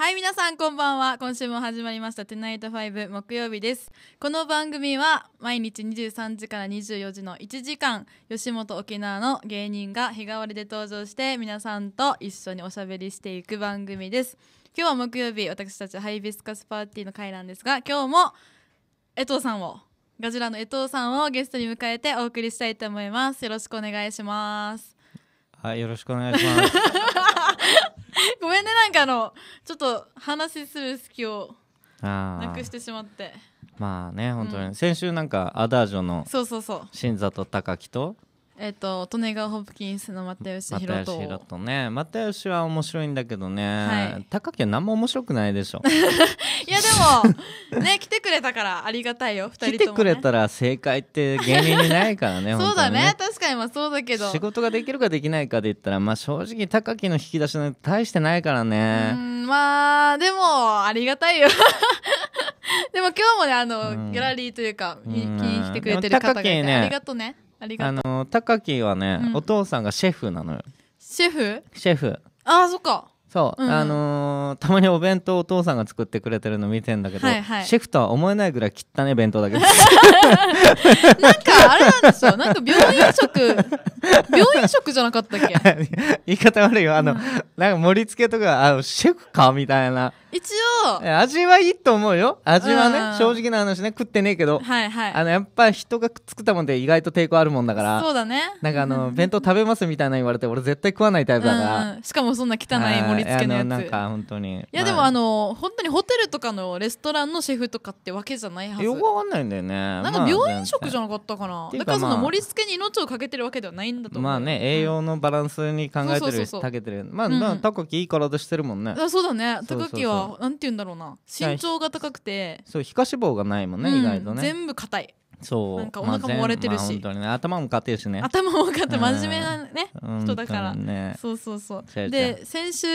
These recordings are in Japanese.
はい皆さんこんばんは今週も始まりました「テナイト5木曜日ですこの番組は毎日23時から24時の1時間吉本沖縄の芸人が日替わりで登場して皆さんと一緒におしゃべりしていく番組です今日は木曜日私たちハイビスカスパーティーの会なんですが今日も江藤さんをガジラの江藤さんをゲストに迎えてお送りしたいと思いますよろしくお願いしますはいよろしくお願いします ごめんねなんかあのちょっと話する隙をなくしてしまってまあね本当に、うん、先週なんかアダージョのそうそうそう新里高樹とえっ、ー、と、利根川ホプキンスの又吉弘人。又吉ね、又吉は面白いんだけどね。はい、高木は何も面白くないでしょ いや、でも、ね、来てくれたから、ありがたいよ。二人とも、ね、来てくれたら、正解って芸人にないからね。そうだね、確かに、まあ、そうだけど。仕事ができるかできないかで言ったら、まあ、正直、高木の引き出しの大してないからね。まあ、でも、ありがたいよ。でも今日もねあの、うん、ギャラリーというか見に来てくれてる方がいて、ね、ありがとうねありがとうあの高木はね、うんお父さんがシェフなのよシェフシェフああそっかそう、うんあのーたまにお弁当お父さんが作ってくれてるの見てんだけど、はいはいシェフとは思えないぐらいったね弁当だけど なんかあれなんでしょなんか病院食病院食じゃなかったっけ 言い方悪いよあの、なんか盛り付けとかあのシェフかみたいな一応味はいいと思うよ味はね、正直な話ね食ってねえけど、はいはい、あのやっぱ人が作ったもんで意外と抵抗あるもんだからそうだねなんかあの、弁当食べますみたいな言われて俺絶対食わないタイプだから、しかもそんな汚い盛り付けのやつなんか本当にいや、でもあの本当にホテルとかのレストランのシェフとかってわけじゃないはずよくわかんないんだよねなんか病院食じゃなかったかな、だからその盛り付けに命をかけてるわけではないんだとまあね栄養のバランスに考えてるたけてるまあ、うんうタコキいい体してるもんねそうだねタコキはなんて言うんだろうな身長が高くてそう皮下脂肪がないもんね、うん、意外とね全部硬いそうなんかお腹も割れてるし、まあね、頭も硬いしね頭も硬い真面目なね、うん、人だから、ね、そうそうそうで先週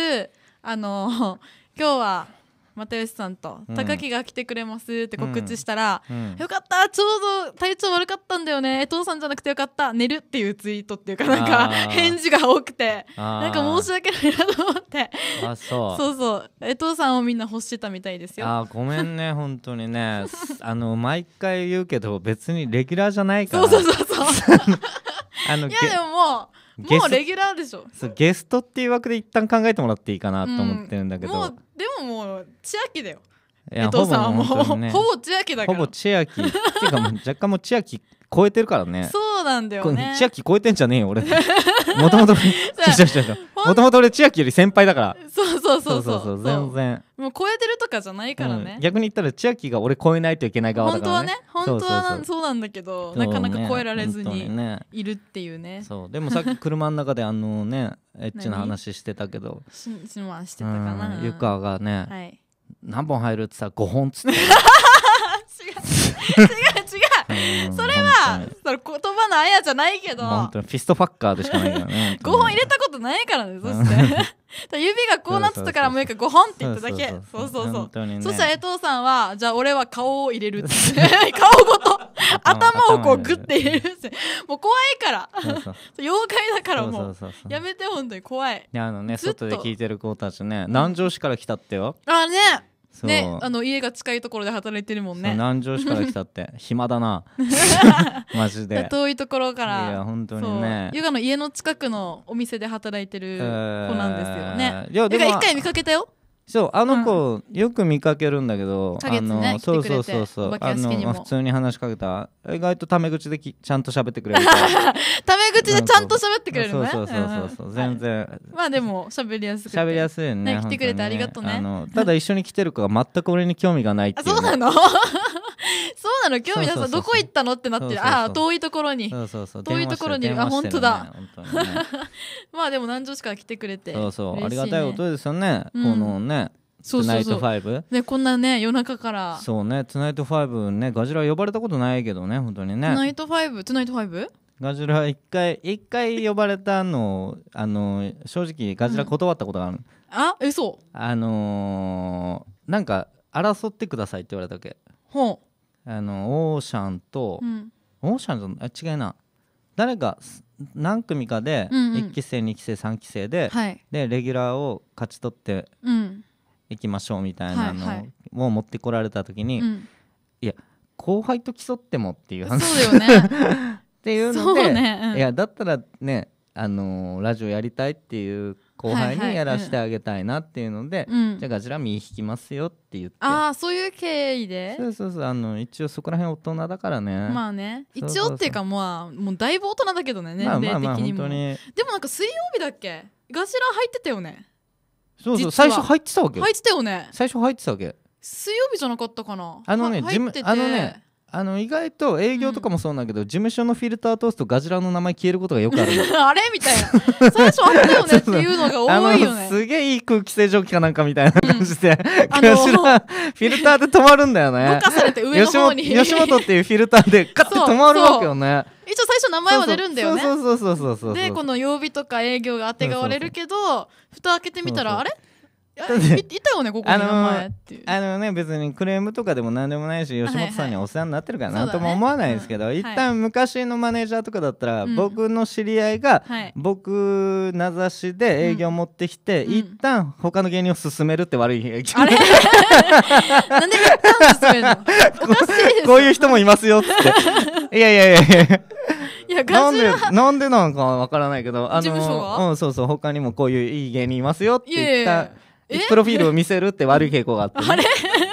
あの 今日は又吉さんと高木が来てくれますって告知したら、よかったちょうど体調悪かったんだよね江藤さんじゃなくてよかった寝るっていうツイートっていうかなんか返事が多くてなんか申し訳ないなと思ってあそうそうそう江藤さんをみんな欲してたみたいですよあごめんね 本当にねあの毎回言うけど別にレギュラーじゃないからそうそうそうそう あのいやでももうもうレギュラーでしょそうゲストっていう枠で一旦考えてもらっていいかなと思ってるんだけど、うん、もうでももう千秋だよ江藤さんはもう、ほぼ千秋だからほぼ千秋っていうかもう若干もう千秋超えてるからね そうなんだよね千秋超えてんじゃねえよ俺も ともともともと俺千秋より先輩だからそうそうそうそう全然もう超えてるとかじゃないからね、逆に言ったら千秋が俺超えないといけない側だから本当はね本当はそうなんだけど、なかなか超えられずにいるっていうね、そうでもさっき 車の中であのねエッチな話してたけどししましてたかな、ゆかがね、何本入るってさ5本つって 違う違う違うそ言葉のあやじゃないけど本当フィストファッカーでしかないからね5 本入れたことないからねそして 指がこうなってたからもう一回5本って言っただけそうそうそう、そしたら江藤さんはじゃあ俺は顔を入れるって 顔ごと頭をこうグッて入れるってもう怖いから妖怪だからもうやめて本当に怖いあのね外で聞いてる子たちね南城市から来たってよあねね、あの家が近いところで働いてるもんね南城市から来たって 暇だな マジで遠いところからいや本当にねヨガの家の近くのお店で働いてる子なんですよね、えー、いやでも一回見かけたよそうあの子、よく見かけるんだけど、あのそうそうそうそうあの普通に話しかけた意外とタメ口できちゃんと喋ってくれる タメ口でちゃんと喋ってくれるのねそうそうそうそう、全然まあでも喋りやすく喋りやすいよね来てくれてありがとうね ただ一緒に来てる子が全く俺に興味がないっていう、そうなの そうなの今日皆さんどこ行ったのってなってるああ遠いところに遠いところにあ本当だ、まあでも南城市から来てくれてそうそう、ありがたいことですよね、このねそうそうそね、こんなね、夜中から。そうね、トゥナイトファイブね、ガジラ呼ばれたことないけどね、本当にね。トゥナイトファイブ、トゥナイトファイブ。ガジラ一回、一回呼ばれたの、あの、正直ガジラ断ったことがある。うん、あ、え、そう。あのー、なんか争ってくださいって言われたわけ。ほう。あのオーシャンと、うん、オーシャンとあ違いな誰か何組かで1期生、う2期生3期生ではい、でレギュラーを勝ち取っていきましょうみたいなのを持ってこられた時に、はいはい、いや後輩と競ってもっていう話そうよね っていうので、ねうん、いやだったらねあのー、ラジオやりたいっていう後輩にやらしてあげたいなっていうので、はいはい、じゃあガジラ身引きますよって言って、ああそういう経緯でそうそうそうあの一応そこら辺大人だからねまあね一応っていうかまあもうだいぶ大人だけどね年齢的にも、まあ、にでもなんか水曜日だっけガジラ入ってたよねそうそう最初入ってたわけ入ってたよね最初入ってたわけ水曜日じゃなかったかなあのねあのねあの意外と営業とかもそうなんだけど、うん、事務所のフィルター通すとガジラの名前消えることがよくあるあれみたいな最初あったよね っていうのが多いよねすげえいい空気清浄機かなんかみたいな感じで、うん、ガジラフィルターで止まるんだよね吉本吉本っていうフィルターでカッて止まるわけよね一応最初名前は出るんだよねそうそうそうそうそうでこの曜日とか営業があてがわれるけど蓋開けてみたらあれいたよねここに名前っていうあのね別にクレームとかでも何でもないし吉本さんにお世話になってるから何とも思わないですけど、一旦昔のマネージャーとかだったら、僕の知り合いが、僕名指しで営業持ってきて、一旦他の芸人を進めるって悪い影響、う なんで一旦進めるのこういう人もいますよっって いやいやいやいやなんでなんでなんかわからないけどあの、うん、そうそう他にもこういういい芸人いますよって言ったプロフィールを見せるって悪い傾向があって、ね、あれ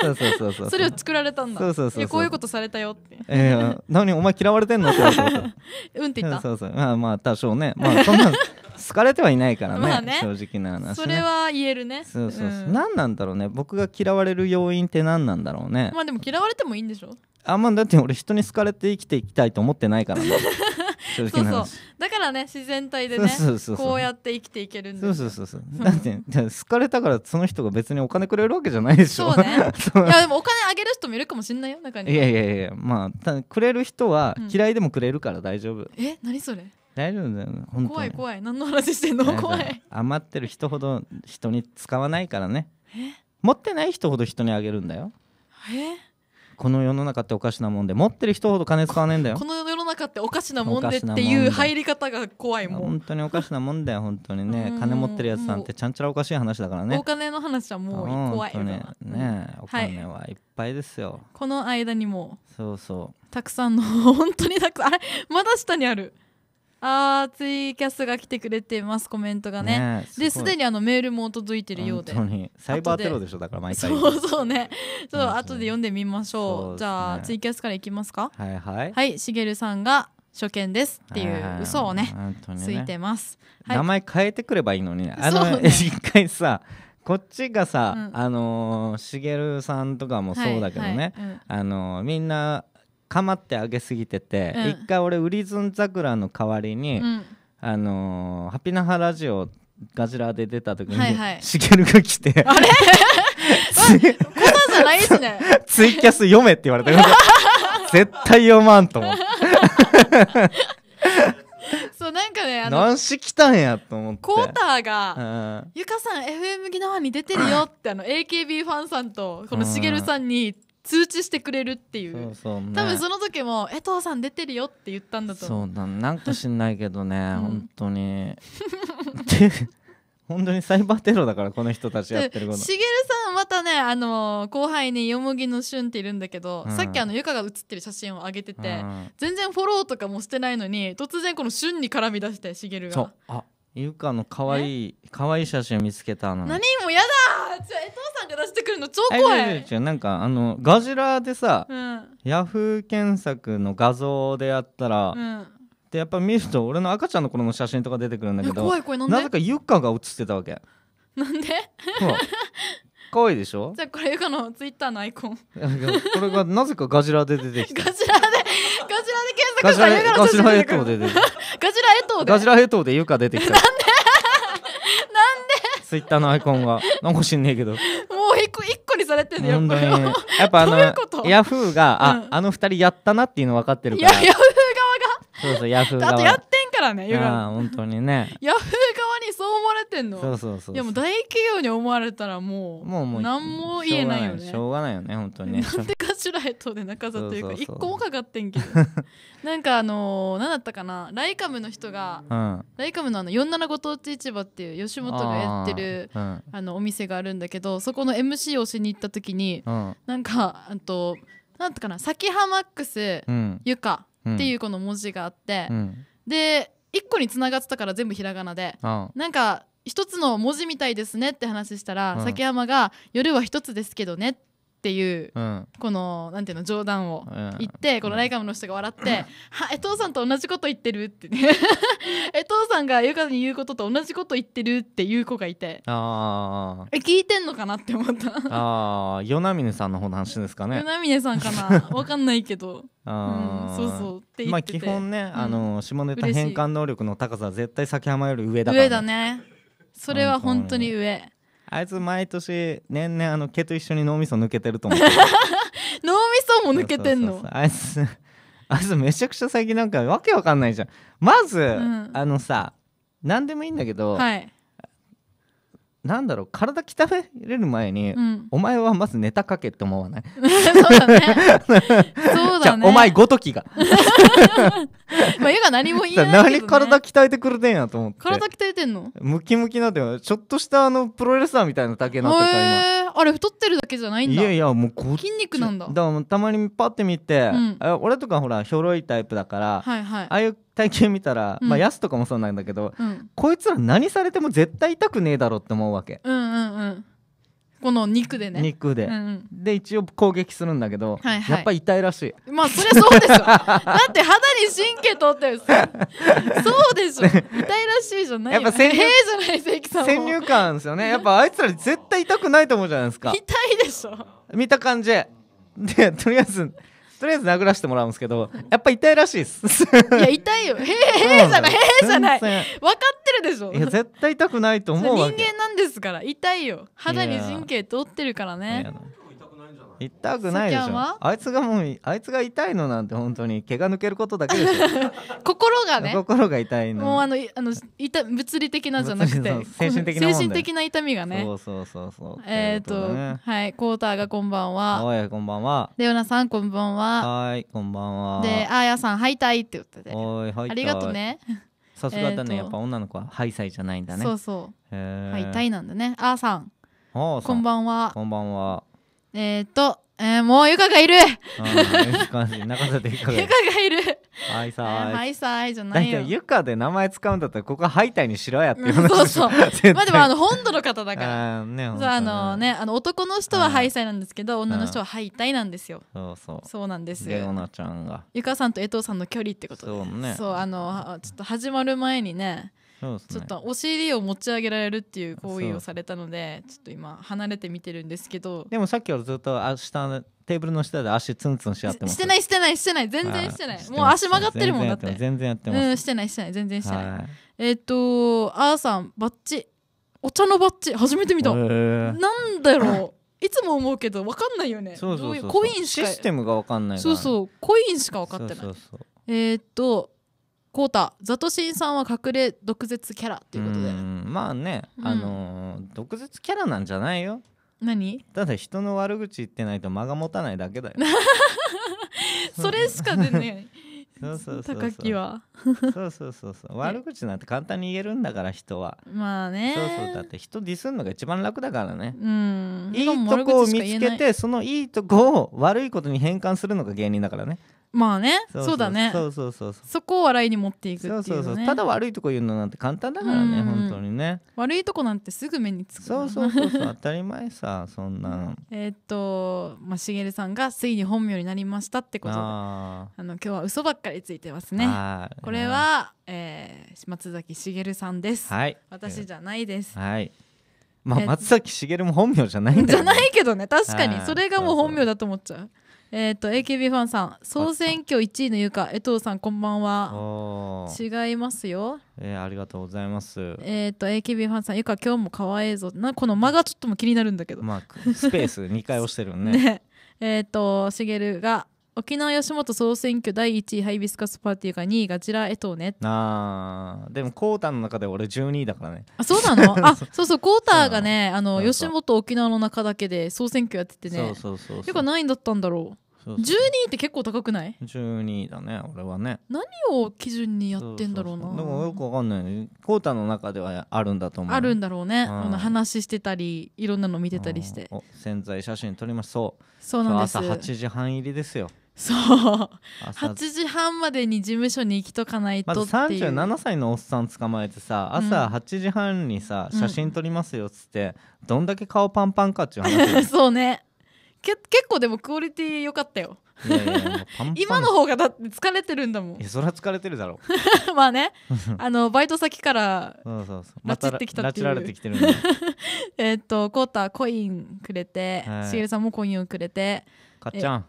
そうそうそうそうそれを作られたんだそうそうそうこういうことされたよってええー、なにお前嫌われてんのそうそうそううんって言ったそうそうまあまあ多少ねまあそんな好かれてはいないからね ね、正直な話、ね、それは言えるねそうそうそう、うん、何なんだろうね僕が嫌われる要因って何なんだろうねまあでも嫌われてもいいんでしょあんまだって俺人に好かれて生きていきたいと思ってないからね そうそうだからね自然体でねこうやって生きていけるんでそうそうそうそうだって好かれたからその人が別にお金くれるわけじゃないでしょそうねいやでもお金あげる人もいるかもしんないよ中にいやいやいやまあたくれる人は嫌いでもくれるから大丈夫、うん、え何それ大丈夫だよ怖い怖い何の話してんの怖い余ってる人ほど人に使わないからね持ってない人ほど人にあげるんだよえこの世の中っておかしなもんで持ってる人ほど金使わねえんだよこの世の中っておかしなもんでっていう入り方が怖いもん本当におかしなもんだよ本当にね金持ってるやつなんてちゃんちゃらおかしい話だからねお金の話はもう怖いよねねお金はいっぱいですよ、この間にもそうそうたくさんの 本当にたくさんあれまだ下にあるあーツイキャスが来てくれてますコメントがねねですでにあのメールも届いてるようで本当にサイバーテロでしょだから毎回そうそうね そう後で読んでみましょううでじゃあツイキャスからいきますかはいはいはいしげるさんが初見ですっていう嘘をね本ついてますはい名前変えてくればいいのに あの、ね一回さこっちがさ、うんあのーしげるさんとかもそうだけどね、はいうんあのーみんなかまってあげすぎてて、うん、一回俺ウリズン桜の代わりに、うん、あのー、ハピナハラジオガジラで出た時に、しげるが来てあれコ じゃないですね ツイキャス読めって言われた 絶対読まんと思ってそうなんかね何し来たんやと思ってコーターが「ゆかさん FM 沖縄に出てるよ」ってあの AKB ファンさんとこのしげるさんに通知してくれるっていうそうそう、ね、多分その時も「江藤さん出てるよ」って言ったんだと思うそうだなんか知んないけどね、ん、本当に本当にサイバーテロだからこの人たちやってることしげるさんまたねあの後輩によもぎのしゅんっているんだけど、うん、さっきあのゆかが写ってる写真を上げてて、うん、全然フォローとかもしてないのに突然このしゅんに絡み出してしげるがそうあゆかの可愛い可愛い写真見つけたの何もやだが出してくるの超怖い違う違うなんかあのガジラでさ、うん、ヤフー検索の画像でやったら、うんでやっぱ見ると俺の赤ちゃんの頃の写真とか出てくるんだけど怖い怖いなんでなぜかユカが写ってたわけなんで可愛いでしょ じゃあこれユカのツイッターのアイコンこれがなぜかガジラで出てきたガジラでガジラで検索したらゆかの写真出てくるガジラエトでガジラエトでユカ出てきたなんでツイッターのアイコンがなんか知んねえけど 個一個にされてるのよやっぱあのヤフーがあ、あの二人やったなっていうの分かってるからヤフー側がそうそうヤフー側あからねいや本当にねヤフー側にそう思われてんのそうそうそういやもう大企業に思われたらもうもうもう何も言えないよねしょうがないよね本当にねなんでかしらへとで中里というか一個もかかってんけど なんかあのー、何だったかなライカムの人が、うん、ライカムのあの47ご当地市場っていう吉本がやってるあ、うん、あのお店があるんだけどそこの MC をしに行った時に、うん、なんかあとなんとかな「サキハマックス、うん、ゆか」っていうこの文字があって、うん、で1個につながってたから全部ひらがなで、うん、なんか一つの文字みたいですねって話したら、うん、崎山が「夜は一つですけどね」ってっていう、うん、このなんていうの冗談を言って、うん、このライカムの人が笑って「はえ父さんと同じこと言ってる」って、ね、え父さんがゆかに言うことと同じこと言ってるっていう子がいてあえ聞いてんのかなって思ったああ与那嶺さんの方の話ですかね与那嶺さんかな分 かんないけどあ、うん、そうそうってってまあ基本ね、あの下ネタ変換能力の高さは絶対崎浜より上だから、ね、上だねそれは本当に上あいつ毎年年々あの毛と一緒に脳みそ抜けてると思って 脳みそも抜けてんのあいつ あいつめちゃくちゃ最近なんかわけわかんないじゃんまず、うん、あのさ何でもいいんだけど、はい、なんだろう体鍛えれる前に、うん、お前はまずネタ書けって思わない そうだねそうだねお前ごときが まあゆが何も言えないけど、ね、何体鍛えてくれてんやと思って体鍛えてんのムキムキなんだよちょっとしたあのプロレスラーみたいなだけなってた今あれ太ってるだけじゃないんだいやいやもう筋肉なんだだからたまにパッて見て、うん、俺とかほらひょろいタイプだから、はいはい、ああいう体型見たら、うん、まあヤスとかもそうなんだけど、うん、こいつら何されても絶対痛くねえだろって思うわけ。うんうんうんこの肉でね肉で、うん、で一応攻撃するんだけど、はいはい、やっぱ痛いらしいまあそりゃそうですよだって肌に神経通ってる そうでしょ痛いらしいじゃないやっぱ先入じゃない関さん先入観ですよねやっぱあいつら絶対痛くないと思うじゃないですか痛いでしょ見た感じでとりあえずとりあえず殴らせてもらうんですけどやっぱ痛いらしいですいや痛いよへえへえじゃないへえじゃない分かってるでしょいや絶対痛くないと思う人間なんですから痛いよ肌に神経通ってるからね痛くないでしょあいつがもうあいつが痛いのなんて本当に毛が抜けることだけでしょ 心がね心が痛いのもうあのあの痛物理的なじゃなくて精神的な精神的な痛みがねそうそうそうそうえっ、ー、と、ね、はいコーターがこんばんはおいこんばんはレオナさんこんばんははいこんばんはであーやさんハイタイって言ってておいハイありがとねさすがだね、やっぱ女の子はハイサイじゃないんだねそうそうはいタイなんだねああーさんこんばんはこんばんはえっ、と、えー、もうゆかがいるいい感じ中里ゆかがいるあいさーい、あいさーいじゃないよゆかで名前使うんだったらここはハイタイにしろやっていうん、そうそうまあでもあの本土の方だからね、そうあのねあの男の人はハイサイなんですけど女の人はハイタイなんですよそうそうそうなんですよレちゃんがゆかさんと江藤さんの距離ってことそうねそうあのちょっと始まる前にねちょっとお尻を持ち上げられるっていう行為をされたのでちょっと今離れて見てるんですけどでもさっきはずっとあ下テーブルの下で足ツンツンし合ってますしてないしてないしてない全然してないもう足曲がってるもんだって全然やってますうんしてないしてない全然してないえっ、とあーさんバッチお茶のバッジ初めて見た、なんだろういつも思うけど分かんないよねそうそうコインしかシステムが分かんないそうそうコインしか分かってないえっとコータザトシンさんは隠れ毒舌キャラっていうことでまあね、うん、あの毒舌キャラなんじゃないよ何ただ人の悪口言ってないと間が持たないだけだよ それしか出ねいそうそうそう高木はそうそうそうそう 悪口なんて簡単に言えるんだから人はまあねそうそうだって人ディスるのが一番楽だからねうんいいとこを見つけてそのいいとこを悪いことに変換するのが芸人だからねまあねそうだねそうそうそうそこを笑いに持っていくっていう、ね、そうそうそうただ悪いとこ言うのなんて簡単だからね、本当にね悪いとこなんてすぐ目につくそうそうそうそう当たり前さそんな えー、っとまあしげるさんがついに本名になりましたってことであの今日は嘘ばっかりついてますねこれは、えー、松崎しげるさんです、はい、私じゃないです、はいまあ、松崎しげるも本名じゃないんだ、ね、じゃないけどね確かにそれがもう本名だと思っちゃうえっ、ー、AKB ファンさん総選挙1位のゆか江藤さんこんばんは違いますよえー、ありがとうございますえっ、ー、と AKB ファンさんゆか今日も可愛いぞなこの間がちょっとも気になるんだけどまあスペース2回押してるね ねえっ、ー、としげるが沖縄吉本総選挙第1位ハイビスカスパーティーが2位ガジラエトーねあでもコータの中で俺12位だからねあそうなの あそうそうコータがねあの吉本沖縄の中だけで総選挙やっててねそうそうそうそう何位だったんだろそう12って結構高くない ?12 だね俺はね何を基準にやってんだろうなでもよくわかんないねコータの中ではあるんだと思うあるんだろうね、うん、あの話してたりいろんなの見てたりして、うん、潜在写真撮りましょうそうなんです朝8時半入りですよそう8時半までに事務所に行きとかないとっていうまず37歳のおっさん捕まえてさ朝8時半にさ、うん、写真撮りますよっつって、どんだけ顔パンパンかっちゅう話 そうねけ結構でもクオリティ良かったよいやいやパンパン今の方がだって疲れてるんだもんいやそりゃ疲れてるだろ まあねあのバイト先からそうそうそうまってきたっていられてきてるん えーっとコータコインくれてしげるさんもコインをくれてかっちゃん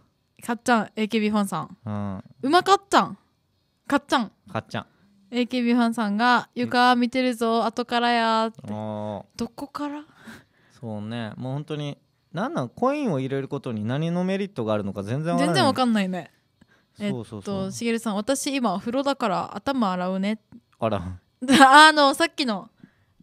かっちゃん AKB ファンさんうんうまかっちゃんかっちゃんかっちゃん AKB ファンさんが「床見てるぞ後からや」ってどこから そうねもう本当になんなんコインを入れることに何のメリットがあるのか全然わかんない全然わかんないねえっとしげるさん私今お風呂だから頭洗うねあら あのさっきの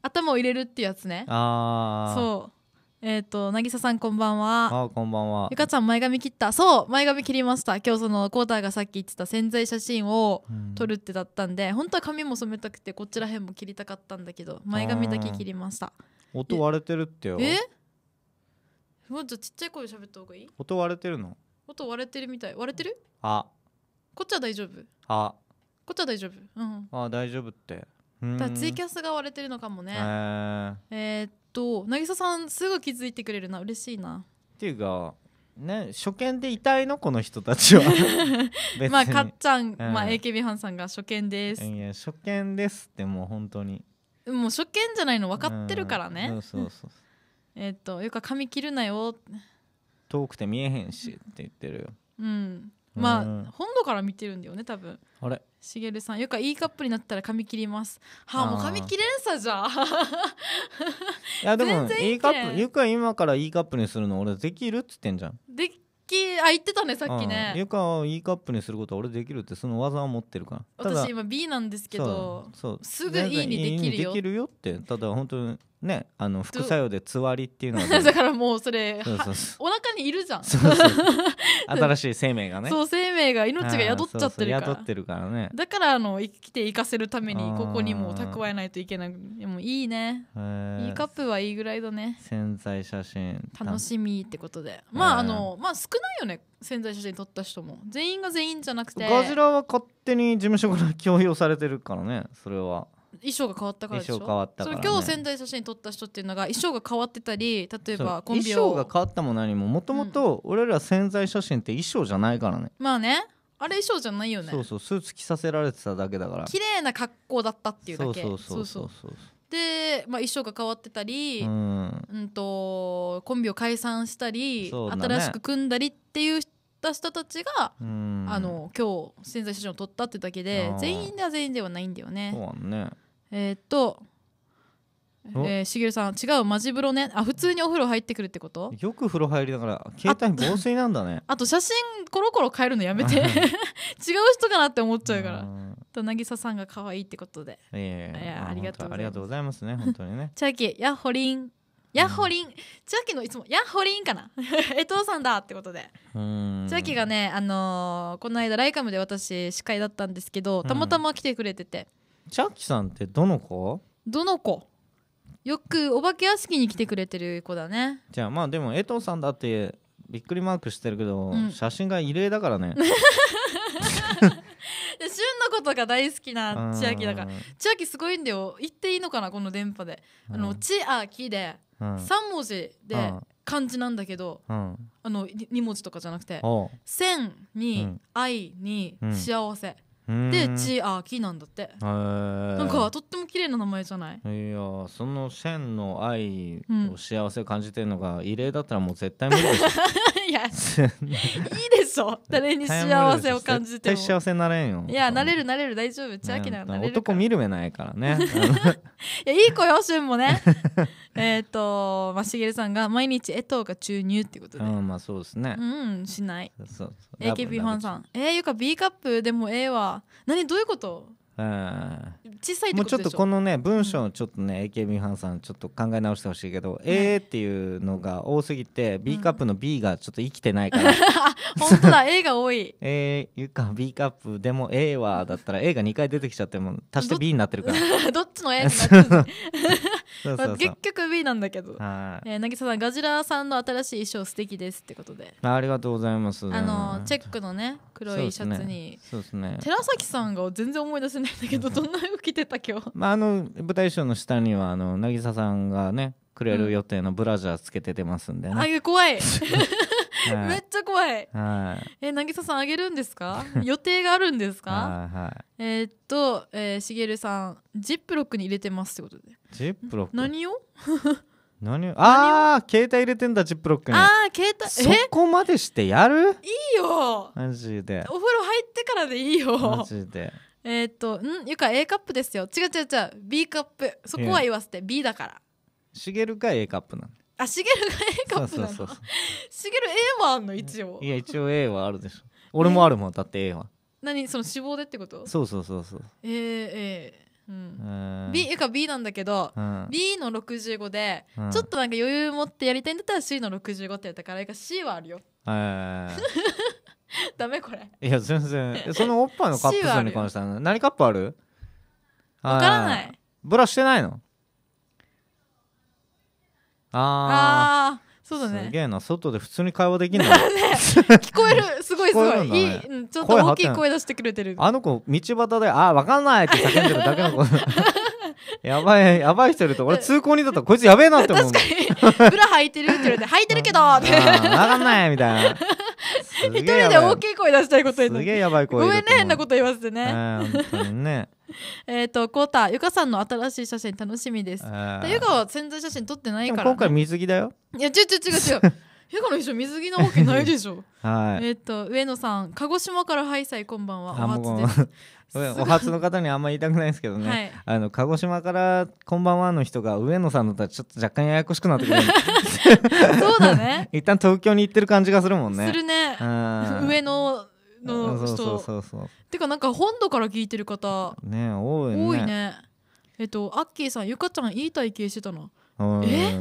頭を入れるってやつねああそうえっ、ー、と渚さんこんばんはあこんばんはゆかちゃん前髪切ったそう前髪切りました今日そのコーターがさっき言ってた宣材写真を撮るってだったんで、うん、本当は髪も染めたくてこっちら辺も切りたかったんだけど前髪だけ切りました音割れてるってよえもっとちっちゃい声で喋った方がいい音割れてるの音割れてるみたい割れてるあこっちは大丈夫あこっちは大丈夫うんあ大丈夫ってだツイキャスが割れてるのかもねえー、えー、っと渚さんすぐ気づいてくれるな嬉しいなっていうかね、初見で痛いのこの人たちは まあかっちゃん、うん、まあ、AKB ンさんが初見ですいや初見ですってもう本当にもう初見じゃないの分かってるからね、うん、そうそうそうえっとよか髪切るなよ遠くて見えへんしって言ってるようんまあ、本土から見てるんだよね多分あれしげるさんよくいいカップになったら髪切りますはあもう髪切れんさじゃ いやでもいいカップゆか今からいいカップにするの俺できるっつってんじゃんできあ言ってたねさっきねゆかをいいカップにすることは俺できるってその技を持ってるから私今 B なんですけどそうすぐいいにできるよできるよってただ本当にねあの副作用でつわりっていうのは だからもうそれそうそうそうお腹にいるじゃん 新しい生命がねそう生命が命が宿っちゃってるから宿ってるからねだからあの生きていかせるためにここにも蓄えないといけないでもいいねいいカップはいいぐらいだね潜在写真楽しみってことでまああのまあ少ないよね潜在写真撮った人も全員が全員じゃなくてガジラは勝手に事務所から強要されてるからねそれは衣装が変わったからでしょ衣装変わったから、ね、今日仙台写真撮った人っていうのが衣装が変わってたり例えばコンビ衣装が変わったも何ももともと俺ら宣材写真って衣装じゃないからね、うん、まあねあれ衣装じゃないよねそうそうスーツ着させられてただけだから綺麗な格好だったっていうだけそうそうそうそうで、まあ、衣装が変わってたり、うん、うんとコンビを解散したり、ね、新しく組んだりっていうた人たちが、うん、あの今日宣材写真を撮ったってだけで全員では全員ではないんだよね。そうねえー、っとえー、しげるさん違うマジ風呂ねあ普通にお風呂入ってくるってことよく風呂入りながら携帯防水なんだねあと写真コロコロ変えるのやめて 違う人かなって思っちゃうからと渚さんが可愛いってことでいやありがとうありがとうございますね本当にね チャキやほりんやほりん、うん、チャキのいつもやほりんかなえう さんだってことでチャキがねあのー、この間ライカムで私司会だったんですけどたまたま来てくれてて、うんチャッキさんってどの子どの子よくお化け屋敷に来てくれてる子だねじゃあまあでも江藤さんだってびっくりマークしてるけど、うん、写真が異例だからね 旬のことが大好きな千秋だから千秋すごいんだよ言っていいのかなこの電波で「あの千秋」で3文字で漢字なんだけど、あの2文字とかじゃなくて「千」に「愛」に「幸せ」でチアーキなんだってなんかとっても綺麗な名前じゃないいやそのシェンの愛を幸せ感じてるのが異例だったらもう絶対無理です いや いいでしょ誰に幸せを感じても幸せなれんよいやなれるなれる大丈夫千秋ならなれる、男見る目ないからね いやいい子よ旬もね えっとまあしげるさんが毎日江藤が注入ってことでうんまあそうですねうんしないそうそう AKB ファンさんえー、ゆか B カップでも A は何どういうことうん、小さいもうちょっとこのね文章ちょっとね、うん、AKB ファンさんちょっと考え直してほしいけど「え、えっていうのが多すぎて B カップの B がちょっと生きてないから、う ん、本当だ A が多い A いうか B カップでも A はだったら A が2回出てきちゃっても足して B になってるから どっちの A になってる 結局 B なんだけど、はえー、渚さんガジラさんの新しい衣装素敵ですってことでありがとうございますあのチェックのね黒いシャツにそうですね、ね、寺崎さんが全然思い出せないんだけど どんな服着てた今日まああの舞台衣装の下にはあの渚さんがねくれる予定のブラジャーつけててますんでね、うん、あ怖い めっちゃ怖い。はい、え、渚さんあげるんですか予定があるんですかはい、えー、っと、えー、しげるさん、ジップロックに入れてますってことで。ジップロック何を 何をああ携帯入れてんだジップロックにああ携帯えそこまでしてやるいいよマジでお風呂入ってからでいいよマジでえー、っとんゆか A カップですよ違う違う違う B カップそこは言わせて B だからしげるが A カップなのあ、しげるが A カップなのそうそうそうそうしげる A もあんの一応いや一応 A はあるでしょ俺もあるもんだって A は何その脂肪でってことそうそうそうそうえー、えー、うんうん B いうか B なんだけど、うん B の65で、うんちょっとなんか余裕持ってやりたいんだったら C の65ってやったからえか C はあるよえ ダメこれいや全然 えそのおっぱいのカップ数に関しては何カップあるわわからないブラしてないのああそうだねすげえな外で普通に会話できんの 聞こえるすごいすごい,、ね、いいちょっと大きい声出してくれてるあの子道端で「ああ分かんない」って叫んでるだけの子 やばいやばい人いると俺通行人だったらこいつやべえなって思う確かにブラ履いてるって言われて、履いてるけどって。わかんないみたいな。一人で大きい声出したいことになすげえやばい声。ごめんね、変なこと言わせてね。ね。えっと、コータ、ゆかさんの新しい写真楽しみです。ゆかは潜在写真撮ってないから。今回水着だよ。いや、違う違う違う違う。ゆかの衣装水着なわけないでしょ。はい。えっと、上野さん、鹿児島からハイサイこんばんは。おです。お初の方にあんまり言いたくないですけどね、はい、あの鹿児島から「こんばんは」の人が上野さんだったらちょっと若干ややこしくなってくるそうだね 一旦東京に行ってる感じがするもんねするね上野の人そうそうそうてかなんか本土から聞いてる方ね多いね多いねえっとアッキーさんゆかちゃんいい体型してたなえ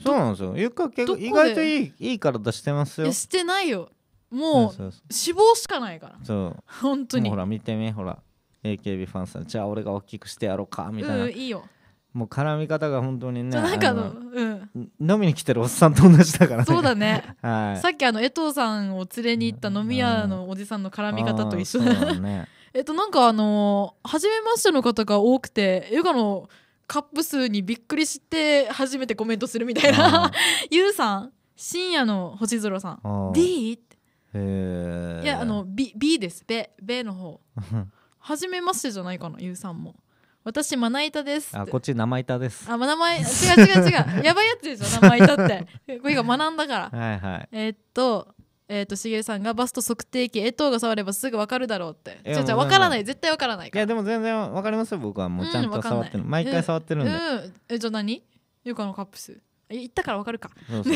そうなんですよゆか結構意外といいいい体してますよしてないよもう死亡しかないからそう本当にほら見てみほら AKB ファンさんじゃあ俺が大きくしてやろうかみたいな、うん、いいよもう絡み方が本当にねなんかの、うん、飲みに来てるおっさんと同じだから、ね、そうだね、はい、さっきあの江藤さんを連れに行った飲み屋のおじさんの絡み方と一緒だ、ね、えっとなんかあの初めましての方が多くてゆかのカップ数にびっくりして初めてコメントするみたいな、ゆう さん深夜の星空さん「D」っええいやあの B, B ですべべの方 初めましてじゃないかなゆうさんも私まな板ですあこっち生板ですあ、名前違う違う違う やばいやつでしょ生板ってこれが学んだからはいはいえー、っとえーと、としげさんがバスト測定器えとが触ればすぐ分かるだろうってじゃじゃ分からない絶対分からないからいやでも全然分かりますよ僕はもうちゃんと触ってる、うん、毎回触ってるんで、うん、えじゃあ何ゆかのカップスいったから分かるかそうそう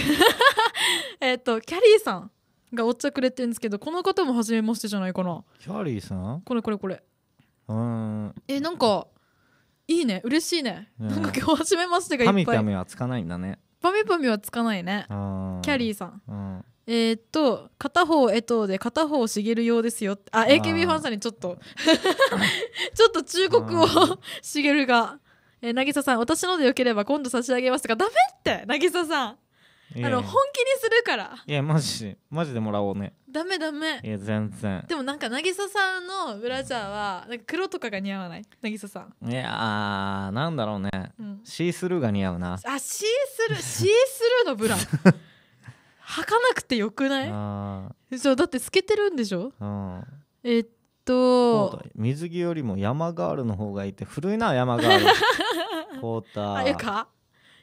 えっとキャリーさんがおっちゃくれてるんですけどこの方も初めましてじゃないかなキャリーさんこれこれこれうんえなんかいいね嬉しいね、うなんか今日初めましてがいっぱいパミパミはつかないんだねパミパミはつかないねキャリーさん、うん、えー、っと片方江藤で片方茂るようですよあ AKB ファンさんにちょっと ちょっと忠告を茂が、えー、渚さん私のでよければ今度差し上げますがダメって渚さんあの本気にするからいやマジマジでもらおうねダメダメいや全然でもなんか渚さんのブラジャーはなんか黒とかが似合わない渚さんいやーなんだろうね、うん、シースルーが似合うなあシースルー シースルーのブラ 履かなくてよくないそうだって透けてるんでしょ、うん、えっと水着よりも山ガールの方がいて古いな山ガール コーターあゆか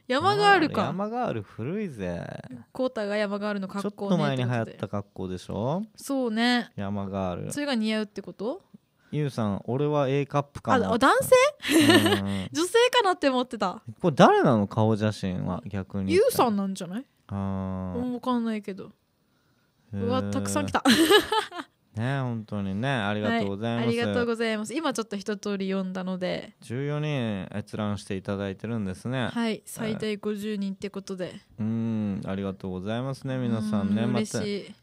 山ガールか山ガール古いぜコータが山ガールの格好、ね、ちょっと前に流行った格好でしょそうね山ガールそれが似合うってことゆうさん俺は A カップかなあ男性女性かなって思ってたこれ誰なの顔写真は逆にゆうさんなんじゃないああ分かんないけどうわたくさん来たね本当にねありがとうございます、はい、ありがとうございます今ちょっと一通り読んだので14人閲覧していただいてるんですねはい最大50人ってことで、うんありがとうございますね皆さんねまた、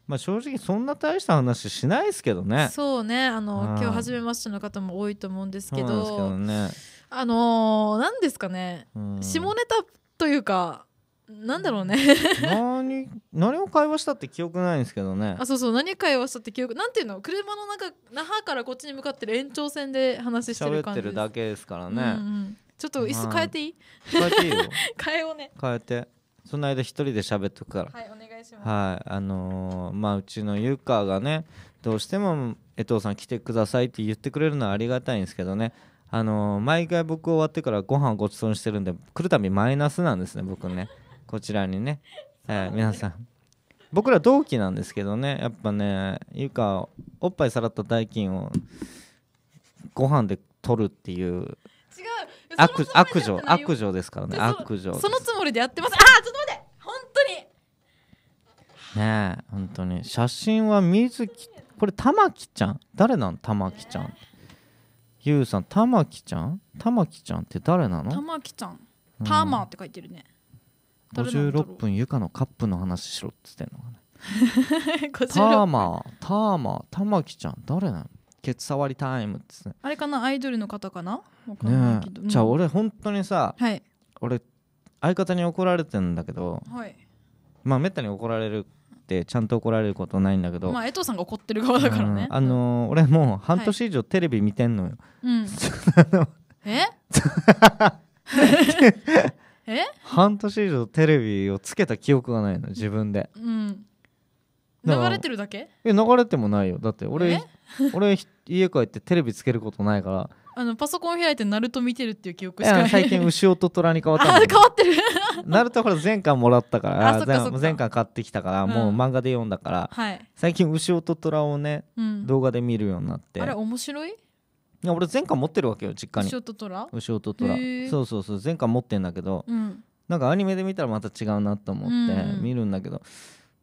まあ、正直そんな大した話しないですけどねそうねあの今日初めましての方も多いと思うんですけどねあのー、何ですかね、下ネタというかなんだろうね何何を会話したって記憶ないんですけどねあそうそう何会話したって記憶なんていうの車の中那覇からこっちに向かってる延長線で話してる感じでってるだけですからね、うんうん、ちょっと椅子変えていい、変えていいよ 変えようね変えてその間一人で喋っとくからはいお願いしますはいあのー、まあうちのう香がねどうしても江藤さん来てくださいって言ってくれるのはありがたいんですけどねあのー、毎回僕終わってからご飯をごちそうにしてるんで来るたびマイナスなんですね僕ねこちらにね、え皆さん僕ら同期なんですけどねやっぱねゆかおっぱいさらった代金をご飯で取るっていう悪悪女悪女ですからね悪女そのつもりでやってますあーちょっと待って本当にねえ本当に写真は水木これ玉木ちゃん誰なの玉木ちゃん、ゆうさん玉木ちゃん玉木ちゃんって誰なの玉木ちゃんタマって書いてるね、うん56分ゆかのカップの話しろっつってんのがね ターマーターマー玉木ちゃん誰なのケツ触りタイムっつって、ね、あれかなアイドルの方かなねえじゃあ俺本当にさ、はい、俺相方に怒られてんだけど、はい、まあめったに怒られるってちゃんと怒られることないんだけどまあ江藤さんが怒ってる側だからね、あのー、俺もう半年以上テレビ見てんのよ、はい、うん え え半年以上テレビをつけた記憶がないの自分で、うん、流れてるだけえ流れてもないよだって俺 俺家帰ってテレビつけることないからあのパソコン開いてナルト見てるっていう記憶しかない最近牛音虎に変わった あ変わってる ナルトほら前巻もらったから前巻買ってきたから、うん、もう漫画で読んだから、はい、最近牛音虎をね、うん、動画で見るようになってあれ面白いいや俺前回持ってるわけよ実家に牛と虎牛と虎そうそうそう前回持ってんだけど、うん、なんかアニメで見たらまた違うなと思って見るんだけど、うん、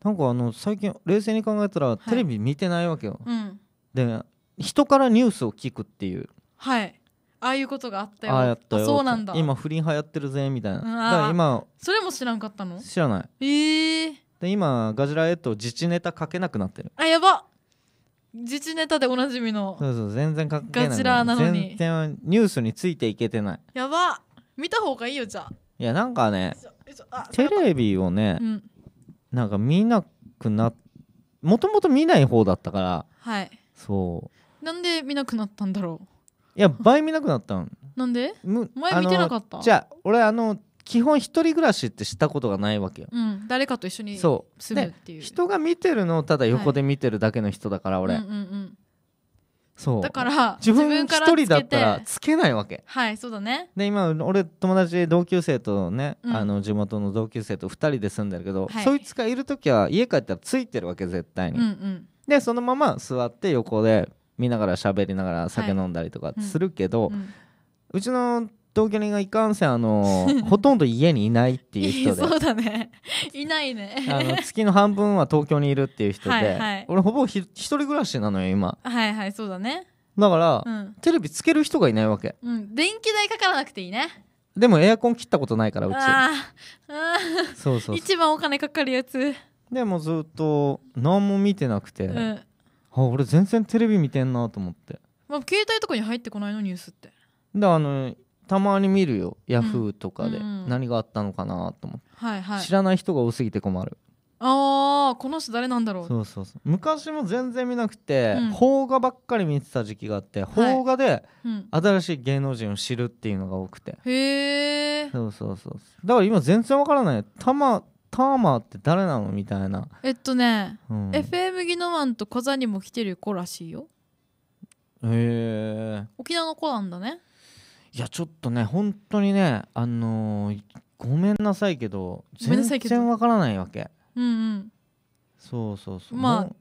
なんかあの最近冷静に考えたらテレビ見てないわけよ、はいうん、で人からニュースを聞くっていうはいああいうことがあったよああやったよそうなんだ今不倫流行ってるぜみたいな、だから今それも知らんかったの知らないええー、で今ガジラエット自治ネタ書けなくなってるあやば自治ネタでおなじみのそうそう全然関係ないガチラなのに全然ニュースについていけてないやば見た方がいいよじゃあいやなんかねテレビをね、うん、なんか見なくなもともと見ない方だったからはいそうなんで見なくなったんだろういや倍見なくなったんなんで前見てなかったじゃあ俺あの基本一人暮らしってしたことがないわけよ、うん、誰かと一緒に住むっていう人が見てるのをただ横で見てるだけの人だから、俺、はいうんうんうんそうだから自分一人だったらつけないわけはいそうだねで今俺友達同級生とね、うん、あの地元の同級生と2人で住んでるけど、はい、そいつがいる時は家帰ったらついてるわけ絶対に、うんうん、でそのまま座って横で見ながら喋りながら酒飲んだりとかするけど、はいうん、うちの東京にがいかんせんあの ほとんど家にいないっていう人で そうだねいないねあの月の半分は東京にいるっていう人で、はいはい、俺ほぼ一人暮らしなのよ今はいはいそうだねだから、うん、テレビつける人がいないわけ、うん、電気代かからなくていいねでもエアコン切ったことないからうちああそうそう 一番お金かかるやつでもずっと何も見てなくて、うん、あ俺全然テレビ見てんなと思って、まあ、携帯とかに入ってこないのニュースってであのたまに見るよヤフーとかで、何があったのかなと思って、はいはい知らない人が多すぎて困るああこの人誰なんだろうそうそうそう昔も全然見なくてうん邦画ばっかり見てた時期があってはい邦画で新しい芸能人を知るっていうのが多くて、へえそうそうそうだから今全然わからないタマターマーって誰なのみたいな、えっとねうん、FM ギノワンとコにも来てる子らしいよえ沖縄の子なんだねいやちょっとね本当にねあのー、ごめんなさいけど全然わからないわけうんうんそうそうそうまあ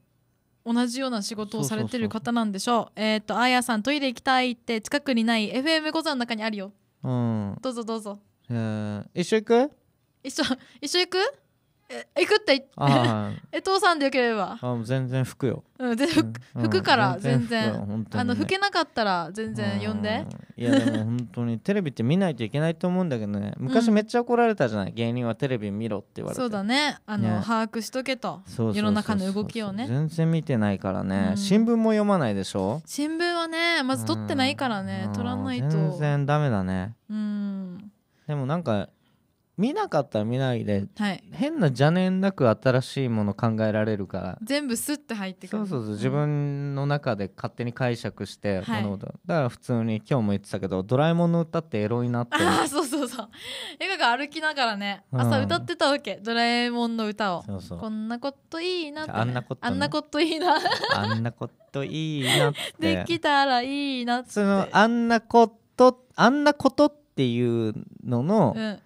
同じような仕事をされてる方なんでしょうえっ、ー、とあやさんトイレ行きたいって近くにない FM 講座の中にあるようんどうぞどうぞえー、一緒行く一緒一緒行くえ行くって え父さんでよければあ全然くよ、うん、でく服くから全然,、あの拭けなかったら全然呼んでいやでも 本当にテレビって見ないといけないと思うんだけどね昔めっちゃ怒られたじゃない、芸人はテレビ見ろって言われてそうだねあの把握しとけと世の中の動きをね全然見てないからね、新聞も読まないでしょ新聞はねまず撮ってないからね、う撮らないと全然ダメだねうんでもなんか見なかったら見ないで、はい、変な邪念なく新しいもの考えられるから全部スッて入ってくるそうそうそう自分の中で勝手に解釈して、はい、だから普通に今日も言ってたけど「ドラえもんの歌ってエロいな」って ああそうそうそう映画が歩きながらね、朝歌ってたわけドラえもんの歌をこんなこといいなって、ね、あんなこと、ね、あんなこといいなあんなこといいなって できたらいいなってそのあんなことあんなことっていうのの、うん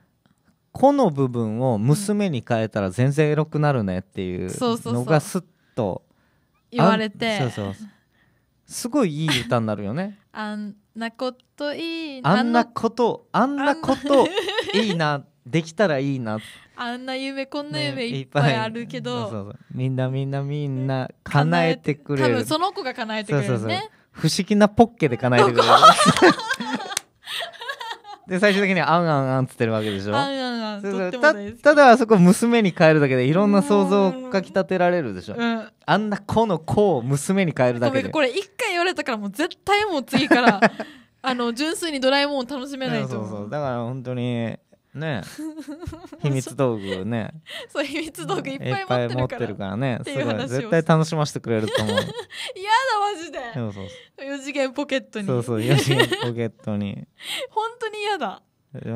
この部分を娘に変えたら全然エロくなるねっていうのがすっと言われてそうそうすごいいい歌になるよね あんなこといいあんなことあんなこといいなできたらいいなあんな夢こんな夢いっぱいあるけど、ね、そうそうみんなみんなみんな叶えてくれる多分その子が叶えてくれるねそうそうそう不思議なポッケで叶えてくれる で最終的にあんあんあんつってるわけでしょあんあんあただあそこ娘に変えるだけでいろんな想像をかきたてられるでしょ、うん、あんな子の子を娘に変えるだけでこれ一回言われたからもう絶対もう次から あの純粋にドラえもんを楽しめないとそうそうだから本当にね 秘密道具ねそう秘密道具いっぱい持ってるからねすごい絶対楽しませてくれると思う 嫌だマジでそうそう4次元ポケットにそうそう4次元ポケットに 本当に嫌だ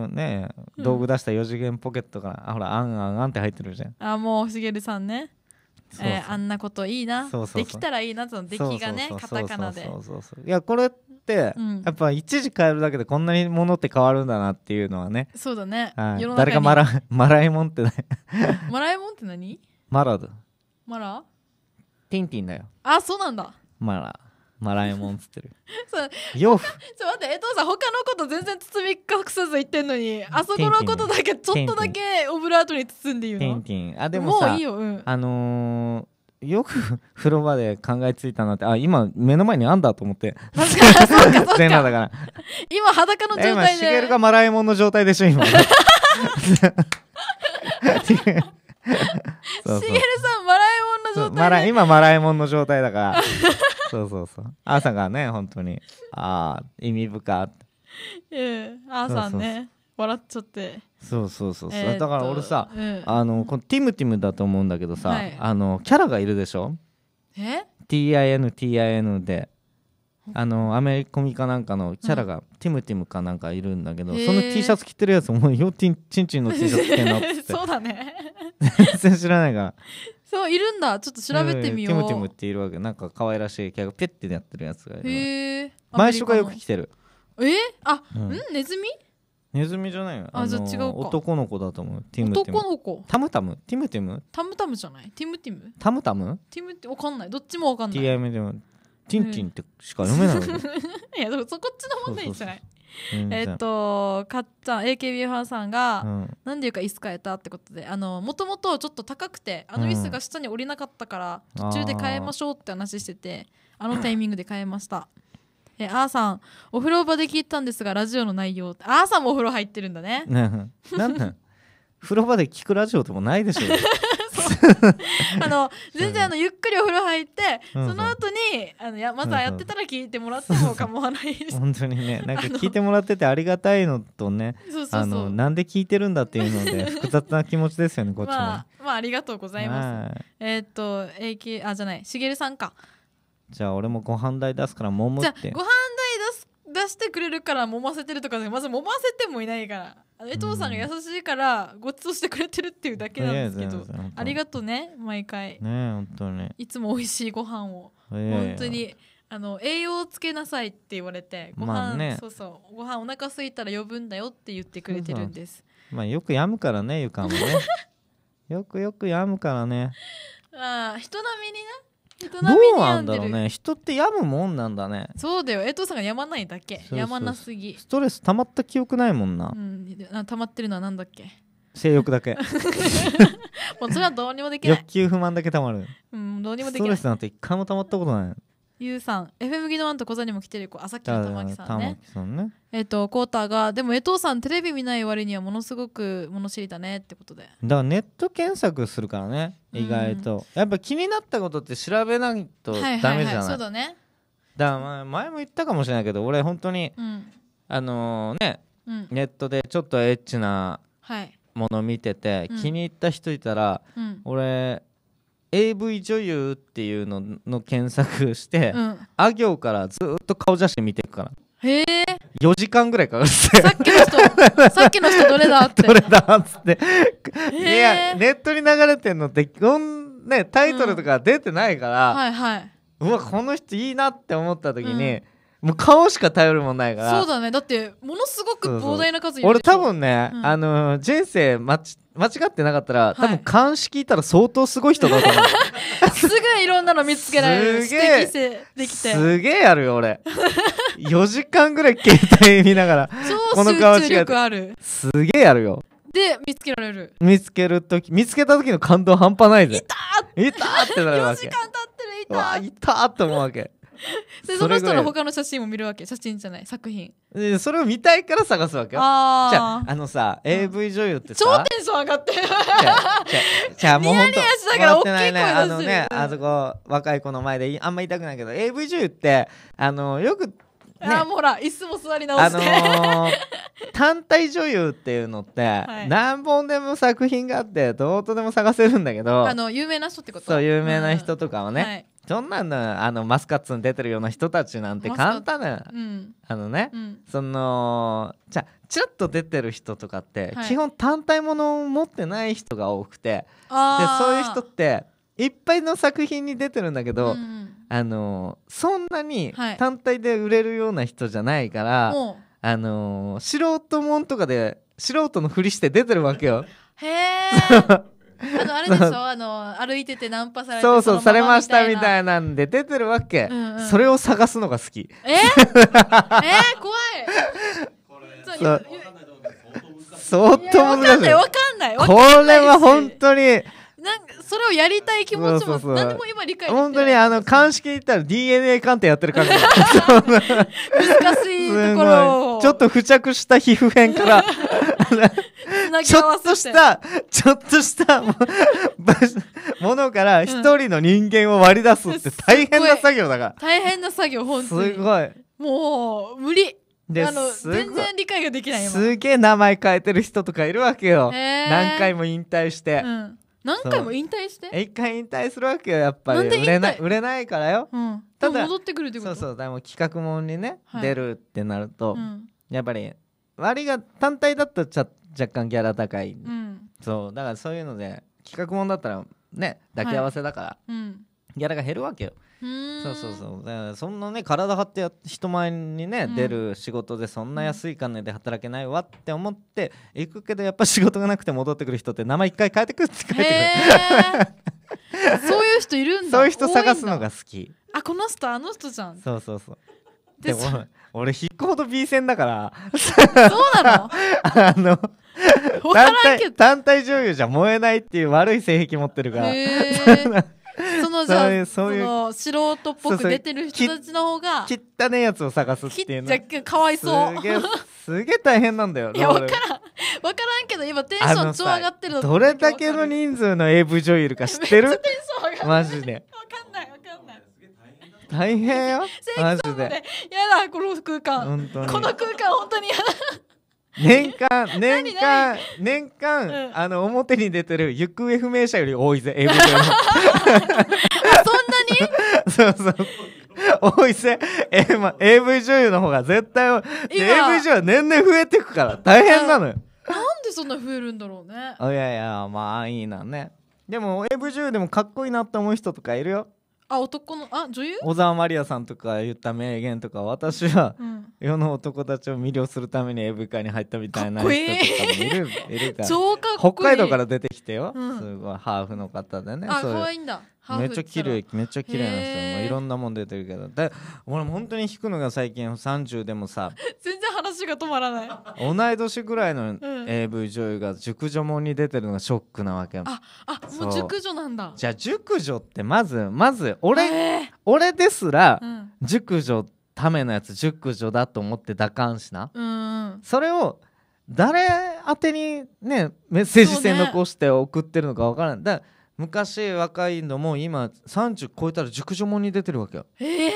ね道具出した4次元ポケットから、うん、あほらあんあんあんって入ってるじゃんあもうしげるさんねそうそうえー、あんなこといいなできたらいいなその出来がねカタカナでいやこれ、うん、やっぱ一時変えるだけでこんなにものって変わるんだなっていうのはねそうだね、はい、誰がマラ マラエモンってない マラえって何マラだマラティンティンだよあそうなんだマラマラエモンっつってる そう洋フちょ待って江藤さん他のこと全然包み隠さず言ってんのにあそこのことだけちょっとだけオブラートに包んで言うのティンティンあでもさもういいよ、うん、あのーよく風呂場で考えついたなってあ今目の前にあんだと思って確かに全裸だから今裸の状態で今茂がマラえもんの状態でしょ今そしげるさんマラえもんの状態マラ今マラえもんの状態だからそうそうそう朝がね本当にああ意味深って、y あーさんね笑っちゃってそうそうそうそう、えー、だから俺さ、うん、あのこのティムティムだと思うんだけどさ、はい、あのキャラがいるでしょえ ?TINTIN であのアメリコミかなんかのキャラが、うん、ティムティムかなんかいるんだけど、その T シャツ着てるやつもうよちんちんちんの T シャツ着てんのっってそうだね 全然知らないがそういるんだちょっと調べてみよう、ティムティムっているわけなんか可愛らしいキャラピュッてやってるやつがいる毎週がよく来てるえー、あ、うん、ネズミネズミじゃないよあじゃ違うか男の子だと思うティムティム男の子タムタムティムティムタムタムじゃないティムティムタムタムティムってわかんないどっちもわかんない TM でもティンティンってしか読めない、いやでもそこっちの問題じゃないえっとかっちゃん AKB さんが、うん、なんでいうか椅子変えたってことでもともとちょっと高くてあの椅子が下に降りなかったから、途中で変えましょうって話しててあのタイミングで変えましたえあーさんお風呂場で聞いたんですがラジオの内容あーさんもお風呂入ってるんだね なんなん 風呂場で聞くラジオでもないでしょう あの全然あのゆっくりお風呂入って、うんその後にあのやまずはやってたら聞いてもらってもわないです。本当にねなんか聞いてもらっててありがたいのとねあのなんで聞いてるんだっていうので複雑な気持ちですよねこっちも。まあまあありがとうございます。えっと AK あじゃないしげるさんかじゃあ俺もご飯代出すから揉むってご飯代出す出してくれるから揉ませてるとかまず揉ませてもいないから江藤さんが優しいからごちそうしてくれてるっていうだけなんですけど、うん、ありがとうね毎回ね本当にいつも美味しいご飯を、本当にあの栄養をつけなさいって言われてご飯、ね、そうそうご飯お腹空いたら呼ぶんだよって言ってくれてるんですまあよく病むからねゆかもね よくよく病むからねああ人並みになどうなんだろうね人って病むもんなんだねそうだよ江藤さんが病まないだけ病まなすぎストレス溜まった記憶ないもんな、うん、溜まってるのはなんだっけ性欲だけ もうそれはどうにもできない欲求不満だけ溜まるうんどうにもできないストレスなんて一回も溜まったことないゆうさん FM ギノワンと小座にも来てる子あさきの玉木さんねさんねえっ、ー、とコーターがでも江藤さんテレビ見ない割にはものすごく物知りだねってことでだからネット検索するからね意外と、うん、やっぱ気になったことって調べないとダメじゃないはいはいはい、そうだねだから前も言ったかもしれないけど俺本当に、うん、あのー、ね、うん、ネットでちょっとエッチなもの見てて、気に入った人いたら、俺 AV 女優っていうのの検索して、うん、あ行からずっと顔写真見ていくからへえ4時間ぐらいかかってさっきの人 さっきの人どれだってどれだっつっていやネットに流れてんのってこん、ね、タイトルとか出てないから、うん、はいはいうわこの人いいなって思った時に、うんもう顔しか頼るもんないからそうだねだってものすごく膨大な数いる俺多分ね、うん、あの人生マッチ間違ってなかったら、多分鑑識いたら相当すごい人だと思うすぐいろんなの見つけられるすげえすげえやるよ俺4時間ぐらい携帯見ながら超集中力あるすげえやるよで見つけられる見つける時見つけた時の感動半端ないぜいたーいたーってなるわけ4時間経ってるいたーいたーって思うわけ でその人の他の写真も見るわけ写真じゃない作品それを見たいから探すわけよあじゃああのさ AV 女優ってさ、超テンション上がってじゃあもうほんとにから大きいあのねあそこ若い子の前であんま言いたくないけど AV 女優ってあのよくね、あもうほら椅子も座り直して、あのー、単体女優っていうのって、はい、何本でも作品があってどうとでも探せるんだけどあの有名な人ってことそう有名な人とかはね、うんはい、そんなんのあのマスカッツに出てるような人たちなんて簡単な、うん、あのね、うん、そのじゃちょっと出てる人とかって、はい、基本単体ものを持ってない人が多くてでそういう人っていっぱいの作品に出てるんだけど、うんあのそんなに単体で売れるような人じゃないから、はい、あの素人もんとかで素人のふりして出てるわけよ。へー あのあれでしょあの歩いててナンパされてそうそうされましたみたいなんで出てるわけ、それを探すのが好きえ え怖いそう相当難しいいや分かんない分かんないこれは本当になんかそれをやりたい気持ちも何でも今理解して本当にあの鑑識行ったら DNA 鑑定やってる感じ 難しいところちょっと付着した皮膚片からちょっとしたちょっとしたものから一人の人間を割り出すって大変な作業だから、大変な作業本当にすごいもう無理あの全然理解ができないすげえ名前変えてる人とかいるわけよ、何回も引退して、うん何回も引退して一回引退するわけよやっぱり売れない売れないからよ、うん、ただ戻ってくるってことそうそうでも企画もんにね、はい、出るってなると、うん、やっぱり割が単体だとちゃ若干ギャラ高い、うん、そうだからそういうので企画もんだったらね抱き合わせだから、はい、ギャラが減るわけよそうそうそうだからそんなね体張って人前にね、出る仕事でそんな安い金で働けないわって思って行くけどやっぱ仕事がなくて戻ってくる人って名前一回変えてくって書いてくる そういう人いるんだそういう人探すのが好きあこの人あの人じゃんそうそうそうでも俺引くほど B 線だからそうなの あの単体単体女優じゃ燃えないっていう悪い性癖持ってるから のじゃそういうの素人っぽく出てる人たちの方が汚ねえやつを探すっていうのじかわいそうすげえ大変なんだよ いや分からん分からんけど今テンション超上がってるのどれだけの人数の AV 女優いるか知ってる マジで分かんない分かんない大変よ マジでやだこの空間この空間本当にやだ年間年間年間、あの表に出てる行方不明者より多いぜ AV でもそんなに そうそう多いぜ、えーま、AV 女優の方が絶対 AV 女優年々増えていくから大変なのよなんでそんな増えるんだろうねいやいやまあいいなねでも AV 女優でもかっこいいなって思う人とかいるよあ男のあ女優小沢まりやさんとか言った名言とか私は、世の男たちを魅了するためにエブ界に入ったみたいな人とかもいるかい超かっこいい北海道から出てきてよ、うん、すごいハーフの方でねあ可愛いんだめっちゃ綺麗めっちゃ綺麗な人もいろんなもん出てるけどだ俺本当に弾くのが最近30でもさ全然話が止まらない同い年ぐらいの AV 女優が熟女もんに出てるのがショックなわけああもう熟女なんだじゃあ熟女ってまずまず俺、俺ですら、熟女ためのやつ熟女だと思って打感しな、うんそれを誰宛てにねメッセージ性残して送ってるのか分からないだから昔若いのも今30超えたら熟女もに出てるわけよええ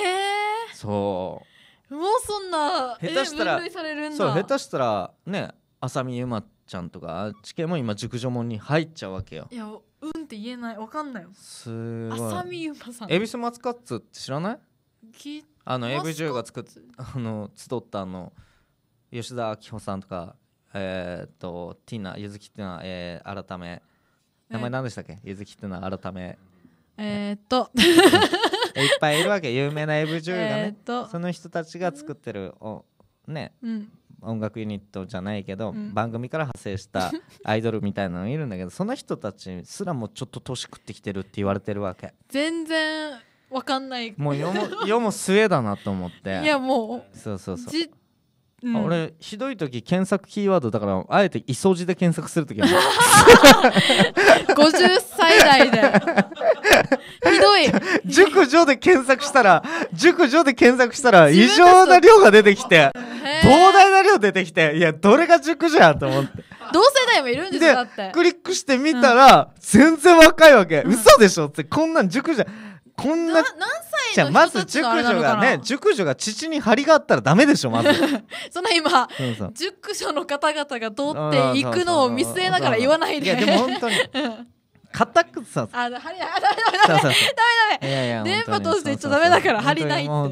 ー、そうもうそんな下手したら、えー、そう下手したらね浅見ゆまちゃんとかあっち系も今熟女もに入っちゃうわけよいやうんって言えないわかんないよすごい浅見ゆまさん恵比寿マツカッツって知らないあの AV10 が作っあの集ったあの吉田明穂さんとかえっ、ー、とティナ柚木ティナ、えー、改め名前何でしたっけゆずきってのは改めえー、っと いっぱいいるわけ有名なエブジューがね、えー、その人たちが作ってるおね、うん、音楽ユニットじゃないけど、うん、番組から派生した アイドルみたいなのいるんだけどその人たちすらもちょっと年食ってきてるって言われてるわけ全然わかんないもう世も世も末だなと思っていやもうそうそうそううん、俺ひどい時検索キーワードだからあえて「いそじ」で検索する時ある50歳 代で ひどい熟女で検索したら熟女で検索したら異常な量が出てきて膨大な量出てきていやどれが熟女やと思って同世代もいるんですよだってクリックしてみたら、うん、全然若いわけ、うん、嘘でしょってこんなん熟女こんなじゃまず熟女がね熟女が父に張りがあったらダメでしょまず そんな今熟女の方々が通っていくのを見据えながら言わないでいやでも本当に固くさあの張りあダメダメダメダメダメ電波通して言っちゃダメだから張りないってもう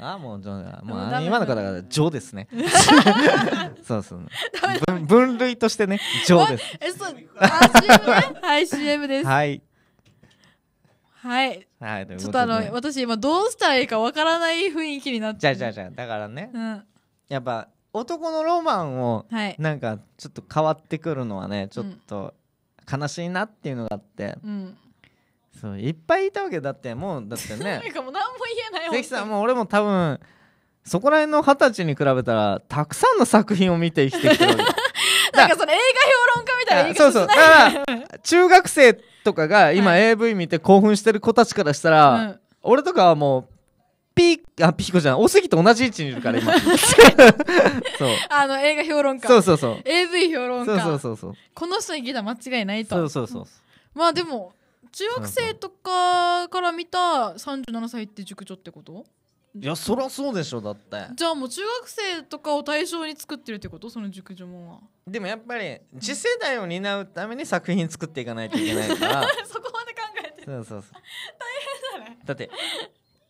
あもうもう今の方々上」ですねそうそう分類としてね「上」ですえそう CM ねはい CM ですはいはい、はい、ちょっとあの私今どうしたらいいかわからない雰囲気になっちゃうじゃじゃだからね、うん、やっぱ男のロマンをなんかちょっと変わってくるのはね、ちょっと悲しいなっていうのがあって、うん、そういっぱいいたわけだってもうだってね なんかもう何も言えない関さんもう俺も多分そこら辺の二十歳に比べたらたくさんの作品を見て生きてきてる なんかその映画評論家みたいな言い方しないそうそうだから中学生とかが今 AV 見て興奮してる子たちからしたら、うん、俺とかはもうピーあピヒコじゃんおすぎと同じ位置にいるから今 そうあの映画評論家そうそうそう AV 評論家そうそうそうこの人に聞いたら間違いないとそうそうそう、うん、まあでも中学生とかから見た37歳って塾長ってこといやそりゃそうでしょだってじゃあもう中学生とかを対象に作ってるってことその熟女もはでもやっぱり次世代を担うために作品作っていかないといけないから そこまで考えてそうそうそう大変だねだって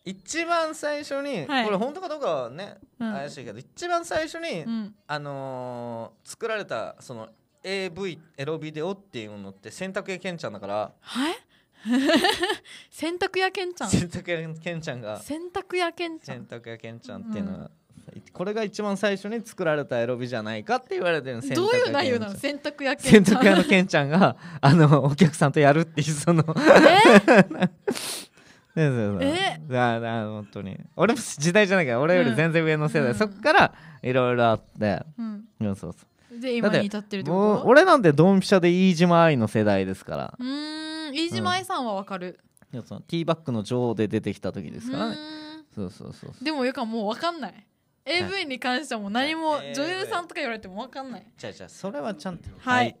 一番最初に、はい、これ本当かどうかはね、うん、怪しいけど一番最初に、うん、あのー、作られたその AV エロビデオっていうのって選択権ちゃんだからはい 洗濯屋けんちゃん洗濯屋けんちゃんが洗濯屋けんちゃん洗濯屋けんちゃんっていうのは、うん、これが一番最初に作られたエロビじゃないかって言われてるどういう内容なの洗濯屋けんちゃん洗濯屋のけんちゃんがあのお客さんとやるっていうそのえそうそうそうだだ本当に俺も時代じゃないから俺より全然上の世代、うん、そっからいろいろあって、うん、そうそうで今に至ってるってこと俺なんてドンピシャで飯島愛の世代ですからうん飯島愛さんはわかる、いやそのティーバッグの女王で出てきた時ですからねそうそうそうそうでもよかもうわかんない AV に関してはもう何も女優さんとか言われてもわかんないじゃあじゃあそれはちゃんとはい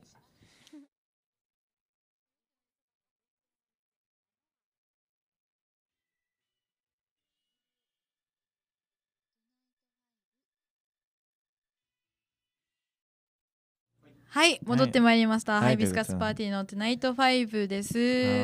はい、戻ってまいりました。はい、ハイビスカスパーティーのナイトファイブです。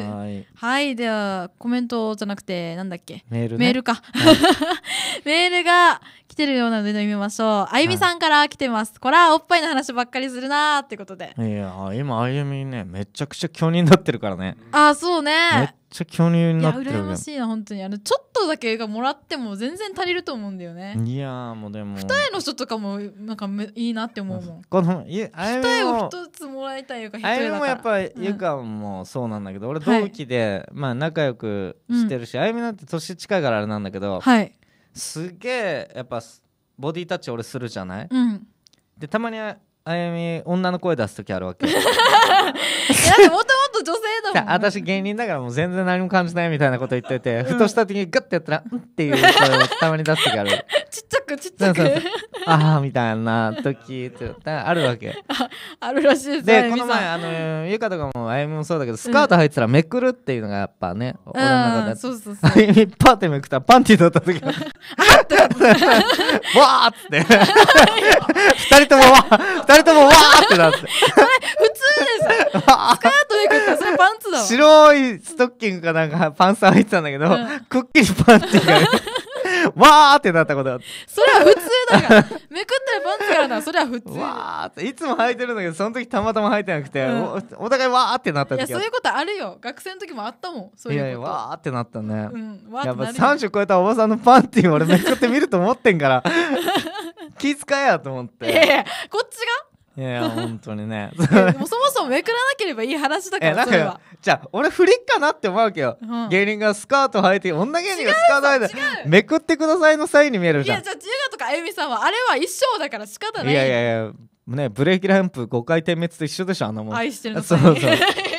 はいはい、ではコメントじゃなくてなんだっけ？メール、ね、メールか。はい、メールが来てるようなので読みましょう。あゆみさんから来てます。こらおっぱいの話ばっかりするなーってことで。いや今あゆみねめちゃくちゃ巨人になってるからね。あそうね。めっちゃ巨乳になってるいや羨ましいな本当にあのちょっとだけ映画もらっても全然足りると思うんだよねいやもうでも二重の人とかもなんかいいなって思うもんこのいあみ二重を一つもらいたいゆかあゆみもやっぱ、ゆかもそうなんだけど俺同期で、はい、まあ仲良くしてるし、うん、あゆみなんて年近いからあれなんだけど、はい、すげえやっぱボディタッチ俺するじゃない、うん、でたまにあゆみ女の声出す時あるわけいや だもともと女性だもん、ね、私芸人だからもう全然何も感じないみたいなこと言ってて、うん、ふとした時にグッてやったら「ん」っていう声をたまに出す時あるちっちゃくちっちゃくそうそうそうああみたいな時ってあるわけ ああるらしいですねでこの前あのゆかとかもあゆみもそうだけどスカート履いてたらめくるっていうのがやっぱね、うん、俺の中であゆみパーって めくったらパンティーだった時あってわっつって二人ともわ二人ともわっってなって普通ですスカートめくったらそれパンツだわ白いストッキングかなんかパンツ履いてたんだけど、うん、くっきりパンティーが わーってなったことあってそれは普通だからめくったらパンツからなそれは普通わーっていつも履いてるんだけどその時たまたま履いてなくて、うん、おお互いわーってなった時いやそういうことあるよ学生の時もあったもんそういうこといやわーってなったね、うん、やっぱ30超えたおばさんのパンティー俺めくってみると思ってんから 気遣いやと思っていやいやこっちがいや 本当にね もそもそもめくらなければいい話だからそれはじゃあ俺不倫かなって思うけど、うん、芸人がスカート履いて女芸人がスカート履いてめくってくださいの際に見えるじゃんいやじゃあ千とかあゆみさんはあれは一生だから仕方ないいやいやいやねブレーキランプ5回点滅と一緒でしょあんなもん愛してるのそうそう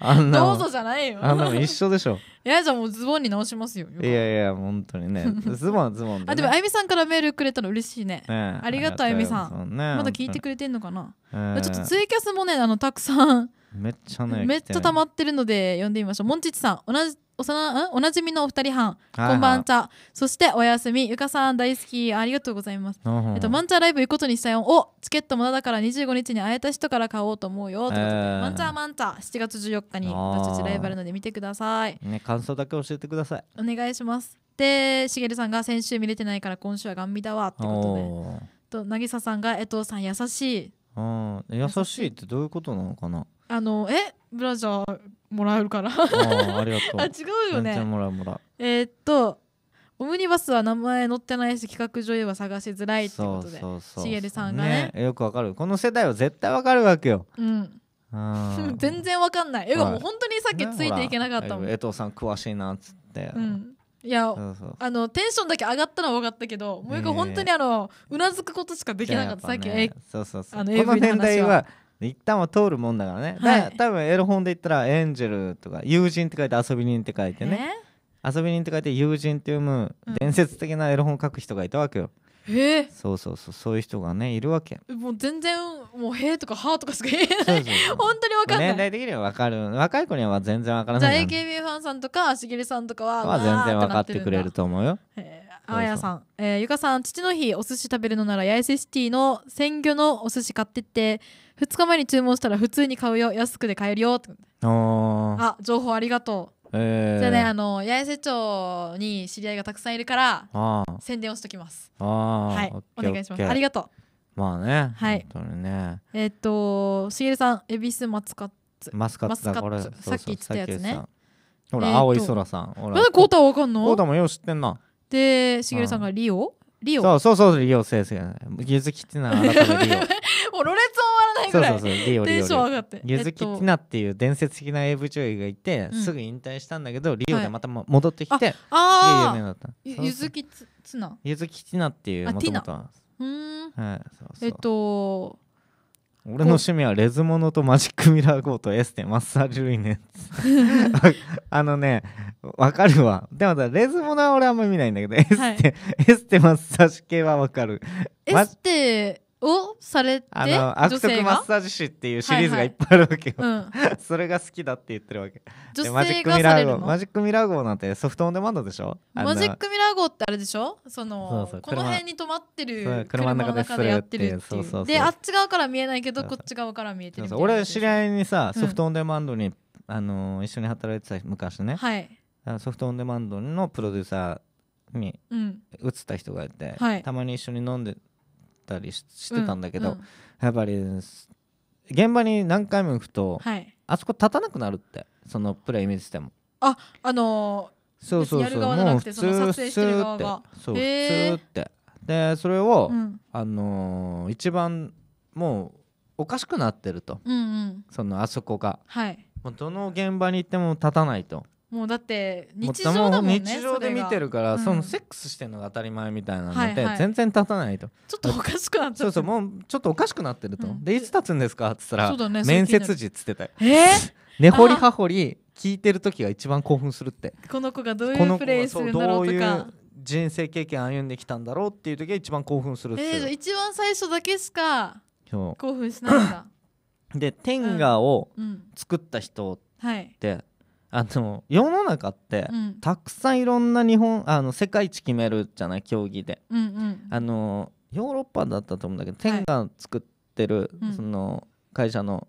あんなどうぞじゃないよあんなも一緒でしょ いやじゃもうズボンに直しますよいやいや本当にねズボンズボン、ね、あでもあゆみさんからメールくれたの嬉しいね、ね、ありがとうあゆみさん、ね、まだ聞いてくれてんのかな、えー、ちょっとツイキャスもねあのたくさんめっちゃねめっちゃ溜まってるので読んでみましょうモンチッチさん同じおうなおなじみのお二人半、こんばんちゃそしておやすみゆかさん大好きありがとうございます、えっと、マンチャライブ行くことにしたよおチケットもだから25日に会えた人から買おうと思うよということで、えー、マンチャマンチャ7月14日に私たちライブあるので見てくださいね感想だけ教えてくださいお願いしますでしげるさんが先週見れてないから今週はガンみだわってことでと渚さんが江藤さん優しい優しいってどういうことなのかなあのえブラジャーもらえるからあありがとうあ違うよねもらうもらうえー、っとオムニバスは名前載ってないし企画上優は探しづらいってことでしげるさんがね、ね、よくわかるこの世代は絶対わかるわけようん 全然わかんないえ、はい、もう本当にさっきついていけなかったもん、ね、江藤さん詳しいなっつって、うん、いやあのテンションだけ上がったのは分かったけどもう一個本当にあのうなずくことしかできなかった、さっき、ね、えそうそうそうあのこの年代は一旦は通るもんだからね、はい、多分エロ本で言ったらエンジェルとか友人って書いて遊び人って書いてね遊び人って書いて友人って読む伝説的なエロ本を書く人がいたわけよ、うん、へえそうそうそうそういう人がねいるわけもう全然もう「へえ」とか「はあ」とかすげえ本当に分かんない年代的には分かる若い子には全然分からないじゃあ AKB ファンさんとかげ切さんとかはは全然分かってくれると思うよへえあやさん、えー、ゆかさん父の日お寿司食べるのなら八重瀬シティの鮮魚のお寿司買ってって2日前に注文したら普通に買うよ安くで買えるよってあ情報ありがとう、えー、じゃあねあの八重瀬町に知り合いがたくさんいるから宣伝をしときますはいお願いしますありがとうまあねはいねえー、っとしげるさん恵比寿松勝マスカッツだこれさっき言ってたやつねほら、えー、青い空さんほらなんでコータわかんのコータもよう知ってんなでしげるさんがリオ、リオそうそうそうリオ先生技術きってなあなたのリオ もうろれつ終わらないぐらいテンション上がってゆずきティナっていう伝説的な AV 女優がいて、すぐ引退したんだけどリオでまた戻ってきて、はい、すげだったゆずきつなゆずきティナっていうもともとうんはいえっと俺の趣味はレズモノとマジックミラーゴーとエステマッサージ類ね あのねわかるわでもレズモノは俺あんま見ないんだけどエステ、エステマッサージ系はわかるエステをされてあの悪徳マッサージ師っていうシリーズがいっぱいあるわけよ、はいはい それが好きだって言ってるわけマジックミラー号マジックミラー号なんてソフトオンデマンドでしょマジックミラー号ってあれでしょそのこの辺に止まってる車の中でやってるそうそうであっち側から見えないけどこっち側から見えてる俺知り合いにさソフトオンデマンドに、うん、あの一緒に働いてた昔ね、はい、ソフトオンデマンドのプロデューサーに移った人がいて、はい、たまに一緒に飲んでったりしてたんだけど、うんうん、やっぱり現場に何回も行くと、はい、あそこ立たなくなるってそのプレイ見ててもああのー、そうそうそうもう普通普通ってそう普通ってでそれを、うん、あのー、一番もうおかしくなってると、うんうん、そのあそこが、はい、もうどの現場に行っても立たないともうだって日常だもんね日常で見てるから、うん、そのセックスしてるのが当たり前みたいなので、全然立たないと、ちょっとおかしくなってるそうそうもうちょっとおかしくなってると、うん、でいつ立つんですかっつったら、ね、面接時っつってたよえー、掘り葉掘り聞いてる時が一番興奮するってこの子がどういうプレイするんだろうとか人生経験歩んできたんだろうっていう時が一番興奮するってえー、一番最初だけしか興奮しないんだで天下を作った人って、うんはいあの世の中って、うん、たくさんいろんな日本あの世界一決めるじゃない競技で、うんうん、あのヨーロッパだったと思うんだけど、はい、天が作ってる、うん、その会社の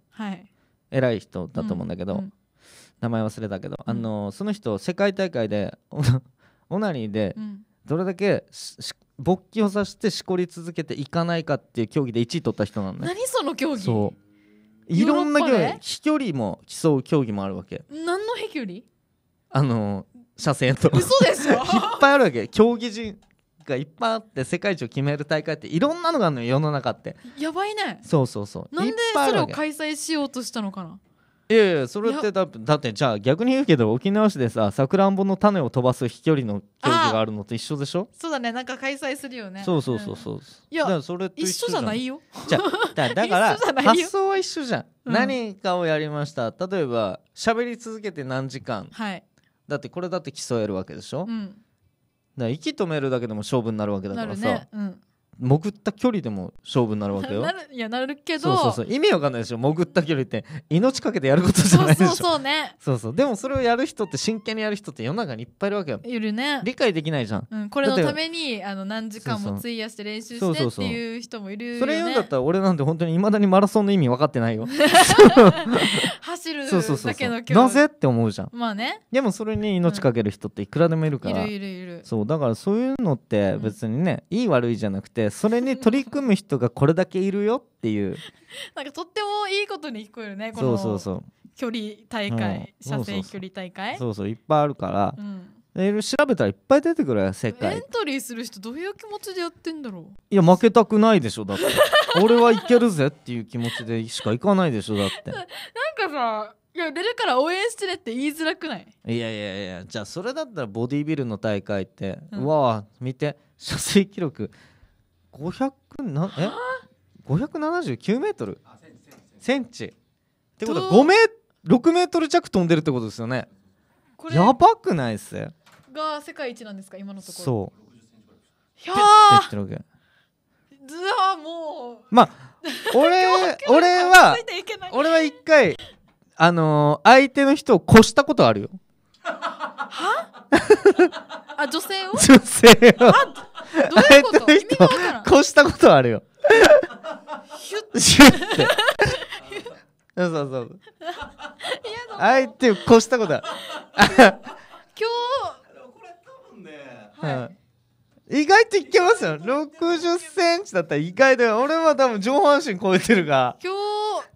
偉い人だと思うんだけど、はい、名前忘れたけど、うん、あのその人世界大会で オナニーでどれだけ勃起をさせてしこり続けていかないかっていう競技で1位取った人なんだよ。何その競技いろんな競技飛距離も競う競技もあるわけ何の飛距離あの車線と嘘ですよ いっぱいあるわけ競技人がいっぱいあって世界一を決める大会っていろんなのがあるのよ世の中ってやばいねそうそうそうなんでそれを開催しようとしたのかないやいやそれってだだってじゃあ逆に言うけど沖縄市でささくらんぼの種を飛ばす飛距離の競技があるのと一緒でしょそうだねなんか開催するよねそうそうそうそう、うん、いやそれ一緒じゃないよじゃだ だから発想は一緒じゃん、何かをやりました例えば喋り続けて何時間、はい、だってこれだって競えるわけでしょ、うん、だ息止めるだけでも勝負になるわけだからさ、ねうん、潜った距離でも勝負になるわけよ なるいやなるけどそうそうそう意味わかんないでしょ潜った距離って命かけてやることじゃないでしょそうそうねそうそうでもそれをやる人って真剣にやる人って世の中にいっぱいいるわけよいるね理解できないじゃん、うん、これのためにあの何時間も費やして練習してっていう人もいるよ、ね、それ言うんだったら俺なんて本当にいまだにマラソンの意味分かってないよ 走るだけの距離なぜって思うじゃんまあねでもそれに命かける人っていくらでもいるから、うん、いるいるいるそうだからそういうのって別にね、うん、いい悪いじゃなくてそれに取り組む人がこれだけいるよっていう なんかとってもいいことに聞こえるねこのそうそうそう距離大会、うん、車線距離大会そうそういっぱいあるから、うん調べたらいっぱい出てくるよ世界エントリーする人どういう気持ちでやってんだろういや負けたくないでしょだって 俺はいけるぜっていう気持ちでしか行かないでしょだって なんかさいや出るから応援してねって言いづらくないいやいやいやじゃあそれだったらボディービルの大会って、うん、うわあ見て射精記録5え7 9メートルセンチってことは5メ6メートル弱飛んでるってことですよねやばくないっすが世界一なんですか今のところそうひゃーずわもうまあ俺 俺は俺は一回あのー、相手の人を越したことあるよは あ女性を女性をどういうこと意味がからんこうしたことあるよヒュッヒュッてそうそうそう嫌あいって越うしたことある今日。これ多分ね日意外といけますよ60センチだったら意外だよ俺は多分上半身超えてるが今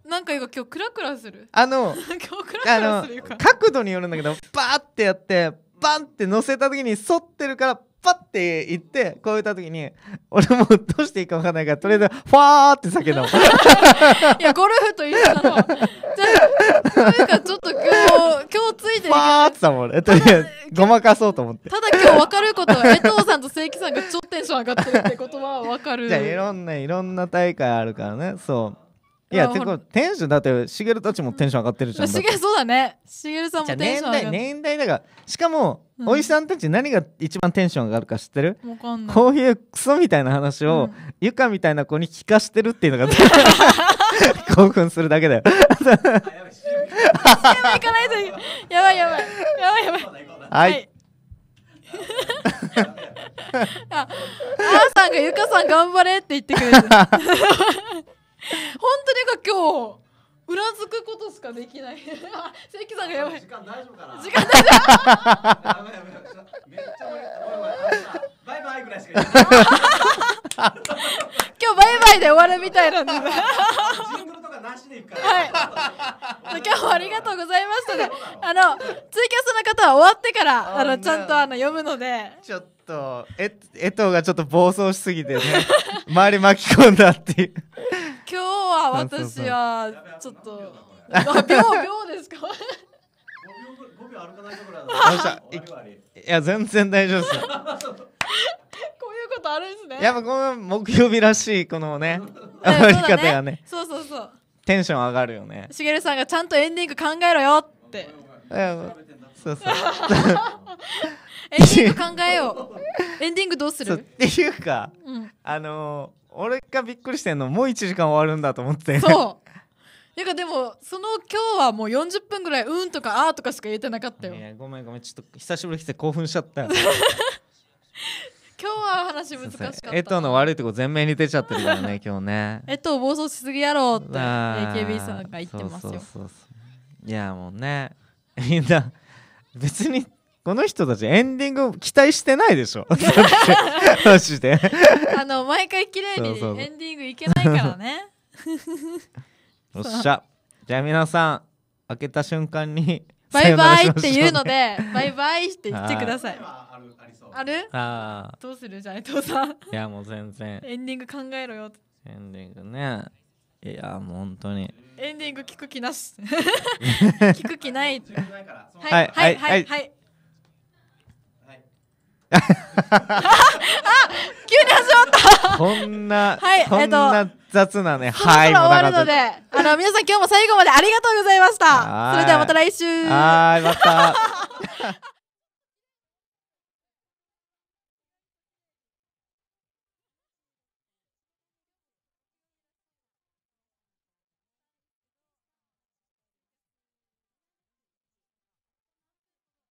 日なんか今日クラクラするあの今日クラクラあするかの角度によるんだけどバーってやってバンって乗せた時に反ってるからパって言って、こう言った時に、俺もどうしていいか分かんないから、とりあえず、ファーって酒飲む。いや、ゴルフと一緒なの。じゃなんかちょっと今日、今日ついてる。ファーってたもんね。とりあえず、ごまかそうと思って。ただ今日分かることは、江藤さんと正規さんがちょっテンション上がってるってことは分かる。じゃあ、いろんな、いろんな大会あるからね、そう。いや、結構テンション、だって、しげるたちもテンション上がってるじゃん。しげる、そうだね。しげるさんもテンション上がる。年代、年代だが、しかも、うん、おじさんたち何が一番テンション上がるか知ってるこういうクソみたいな話を、うん、ゆかみたいな子に聞かしてるっていうのが、興奮するだけだよ。やばい、行かないとやばい、やばい。やばい、やばい。はい。あ、あーさんがゆかさん頑張れって言ってくれる。本当にか今日う付ずくことしかできない。関さんがやばい。時間大丈夫かな。時間大丈夫。バイバイぐらいしか 今日バイバイで終わるみたいなんで。はい。今日はありがとうございましたね。あのツイキャスの方は終わってからあのちゃんとあの読むので。ちょっとええとがちょっと暴走しすぎてね周 り巻き込んだっていう。今日は私はちょっと秒秒ですか 5, 秒5秒歩かないところだ いや全然大丈夫ですこういうことあるんですねやっぱこの木曜日らしいこのね 歩き方がねそうそうそうテンション上がるよねしげるさんがちゃんとエンディング考えろよってそうそう エンディング考えようエンディングどうするっていうか、うん、あのー俺がびっくりしてんのもう1時間終わるんだと思ってそうなんかでもその今日はもう40分ぐらい「うん」とか「あとかしか言えてなかったよいやごめんごめんちょっと久しぶりに来て興奮しちゃった 今日は話難しかったえとの悪いとこ全面に出ちゃってるからね 今日ねえと暴走しすぎやろって AKB さんが言ってますよいやもうねみんな別にこの人たちエンディング期待してないでしょ マジであの毎回綺麗にエンディングいけないからねよ っしゃじゃあ皆さん開けた瞬間に バイバイって言うので、バイバイって言ってください。あるああどうするじゃあ伊藤さん。いやもう全然。エンディング考えろよ。エンディングね。いやもう本当に。エンディング聞く気なし。聞く気ない。はいはいはいあ急に始まったこんな、はい、こんな雑なね、えっと、終わるのであの皆さん今日も最後までありがとうございました それではまた来週はいまた